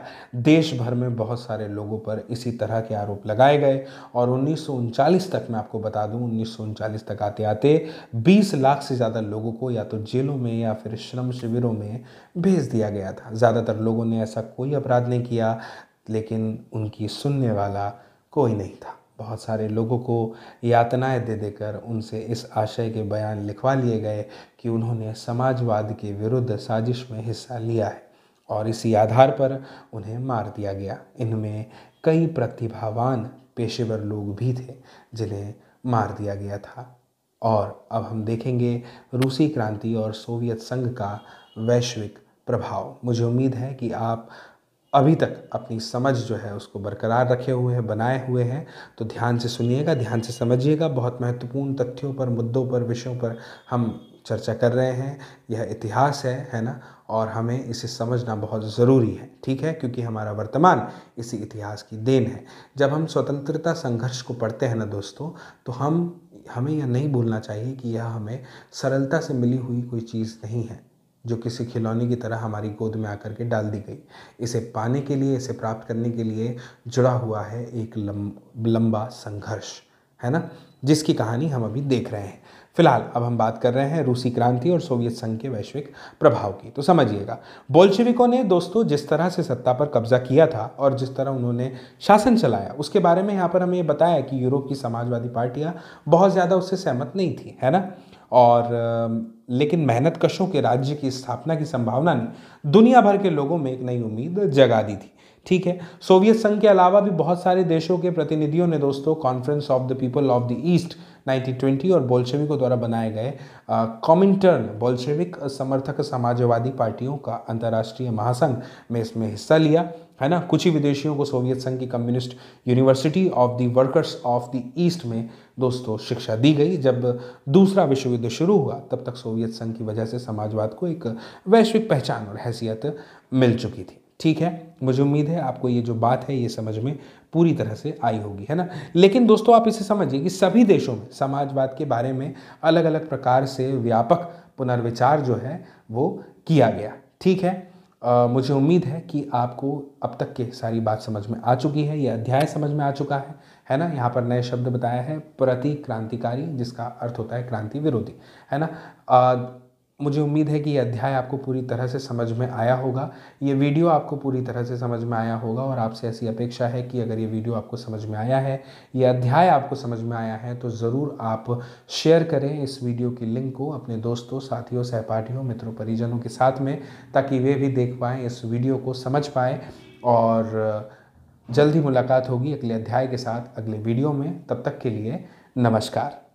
देश भर में बहुत सारे लोगों पर इसी तरह के आरोप लगाए गए और उन्नीस तक मैं आपको बता दूं उन्नीस तक आते आते 20 लाख से ज़्यादा लोगों को या तो जेलों में या फिर श्रम शिविरों में भेज दिया गया था ज़्यादातर लोगों ने ऐसा कोई अपराध नहीं किया लेकिन उनकी सुनने वाला कोई नहीं था बहुत सारे लोगों को यातनाएं दे देकर उनसे इस आशय के बयान लिखवा लिए गए कि उन्होंने समाजवाद के विरुद्ध साजिश में हिस्सा लिया है और इसी आधार पर उन्हें मार दिया गया इनमें कई प्रतिभावान पेशेवर लोग भी थे जिन्हें मार दिया गया था और अब हम देखेंगे रूसी क्रांति और सोवियत संघ का वैश्विक प्रभाव मुझे उम्मीद है कि आप अभी तक अपनी समझ जो है उसको बरकरार रखे हुए हैं बनाए हुए हैं तो ध्यान से सुनिएगा ध्यान से समझिएगा बहुत महत्वपूर्ण तथ्यों पर मुद्दों पर विषयों पर हम चर्चा कर रहे हैं यह इतिहास है है ना और हमें इसे समझना बहुत ज़रूरी है ठीक है क्योंकि हमारा वर्तमान इसी इतिहास की देन है जब हम स्वतंत्रता संघर्ष को पढ़ते हैं ना दोस्तों तो हम हमें यह नहीं भूलना चाहिए कि यह हमें सरलता से मिली हुई कोई चीज़ नहीं है जो किसी खिलौने की तरह हमारी गोद में आकर के डाल दी गई इसे पाने के लिए इसे प्राप्त करने के लिए जुड़ा हुआ है एक लंब, लंबा संघर्ष है ना जिसकी कहानी हम अभी देख रहे हैं फिलहाल अब हम बात कर रहे हैं रूसी क्रांति और सोवियत संघ के वैश्विक प्रभाव की तो समझिएगा बोल्शेविकों ने दोस्तों जिस तरह से सत्ता पर कब्जा किया था और जिस तरह उन्होंने शासन चलाया उसके बारे में यहाँ पर हमें बताया कि यूरोप की समाजवादी पार्टियाँ बहुत ज़्यादा उससे सहमत नहीं थी है ना और लेकिन मेहनत कशों के राज्य की स्थापना की संभावना ने दुनिया भर के लोगों में एक नई उम्मीद जगा दी थी ठीक है सोवियत संघ के अलावा भी बहुत सारे देशों के प्रतिनिधियों ने दोस्तों conference of the people of the east 1920 और बोल्शेविकों द्वारा बनाए गए कॉमिंटर्न बोल्शेविक समर्थक समाजवादी पार्टियों का अंतर्राष्ट्रीय महासंघ में इसमें हिस्सा लिया है ना कुछ ही विदेशियों को सोवियत संघ की communist university of the workers of the east में दोस्तों शिक्षा दी गई जब दूसरा विश्व युद्ध शुरू हुआ तब तक सोवियत संघ की वजह से समाजवाद को एक वैश्विक पहचान और हैसियत मिल चुकी थी ठीक है मुझे उम्मीद है आपको ये जो बात है ये समझ में पूरी तरह से आई होगी है ना लेकिन दोस्तों आप इसे समझिए कि सभी देशों में समाजवाद के बारे में अलग अलग प्रकार से व्यापक पुनर्विचार जो है वो किया गया ठीक है आ, मुझे उम्मीद है कि आपको अब तक के सारी बात समझ में आ चुकी है यह अध्याय समझ में आ चुका है है ना यहाँ पर नए शब्द बताया है प्रति क्रांतिकारी जिसका अर्थ होता है क्रांति विरोधी है ना आ, मुझे उम्मीद है कि यह अध्याय आपको पूरी तरह से समझ में आया होगा ये वीडियो आपको पूरी तरह से समझ में आया होगा और आपसे ऐसी अपेक्षा है कि अगर ये वीडियो आपको समझ में आया है ये अध्याय आपको समझ में आया है तो ज़रूर आप शेयर करें इस वीडियो की लिंक को अपने दोस्तों साथियों सहपाठियों मित्रों परिजनों के साथ में ताकि वे भी देख पाएँ इस वीडियो को समझ पाएँ और जल्द ही मुलाकात होगी अगले अध्याय के साथ अगले वीडियो में तब तक के लिए नमस्कार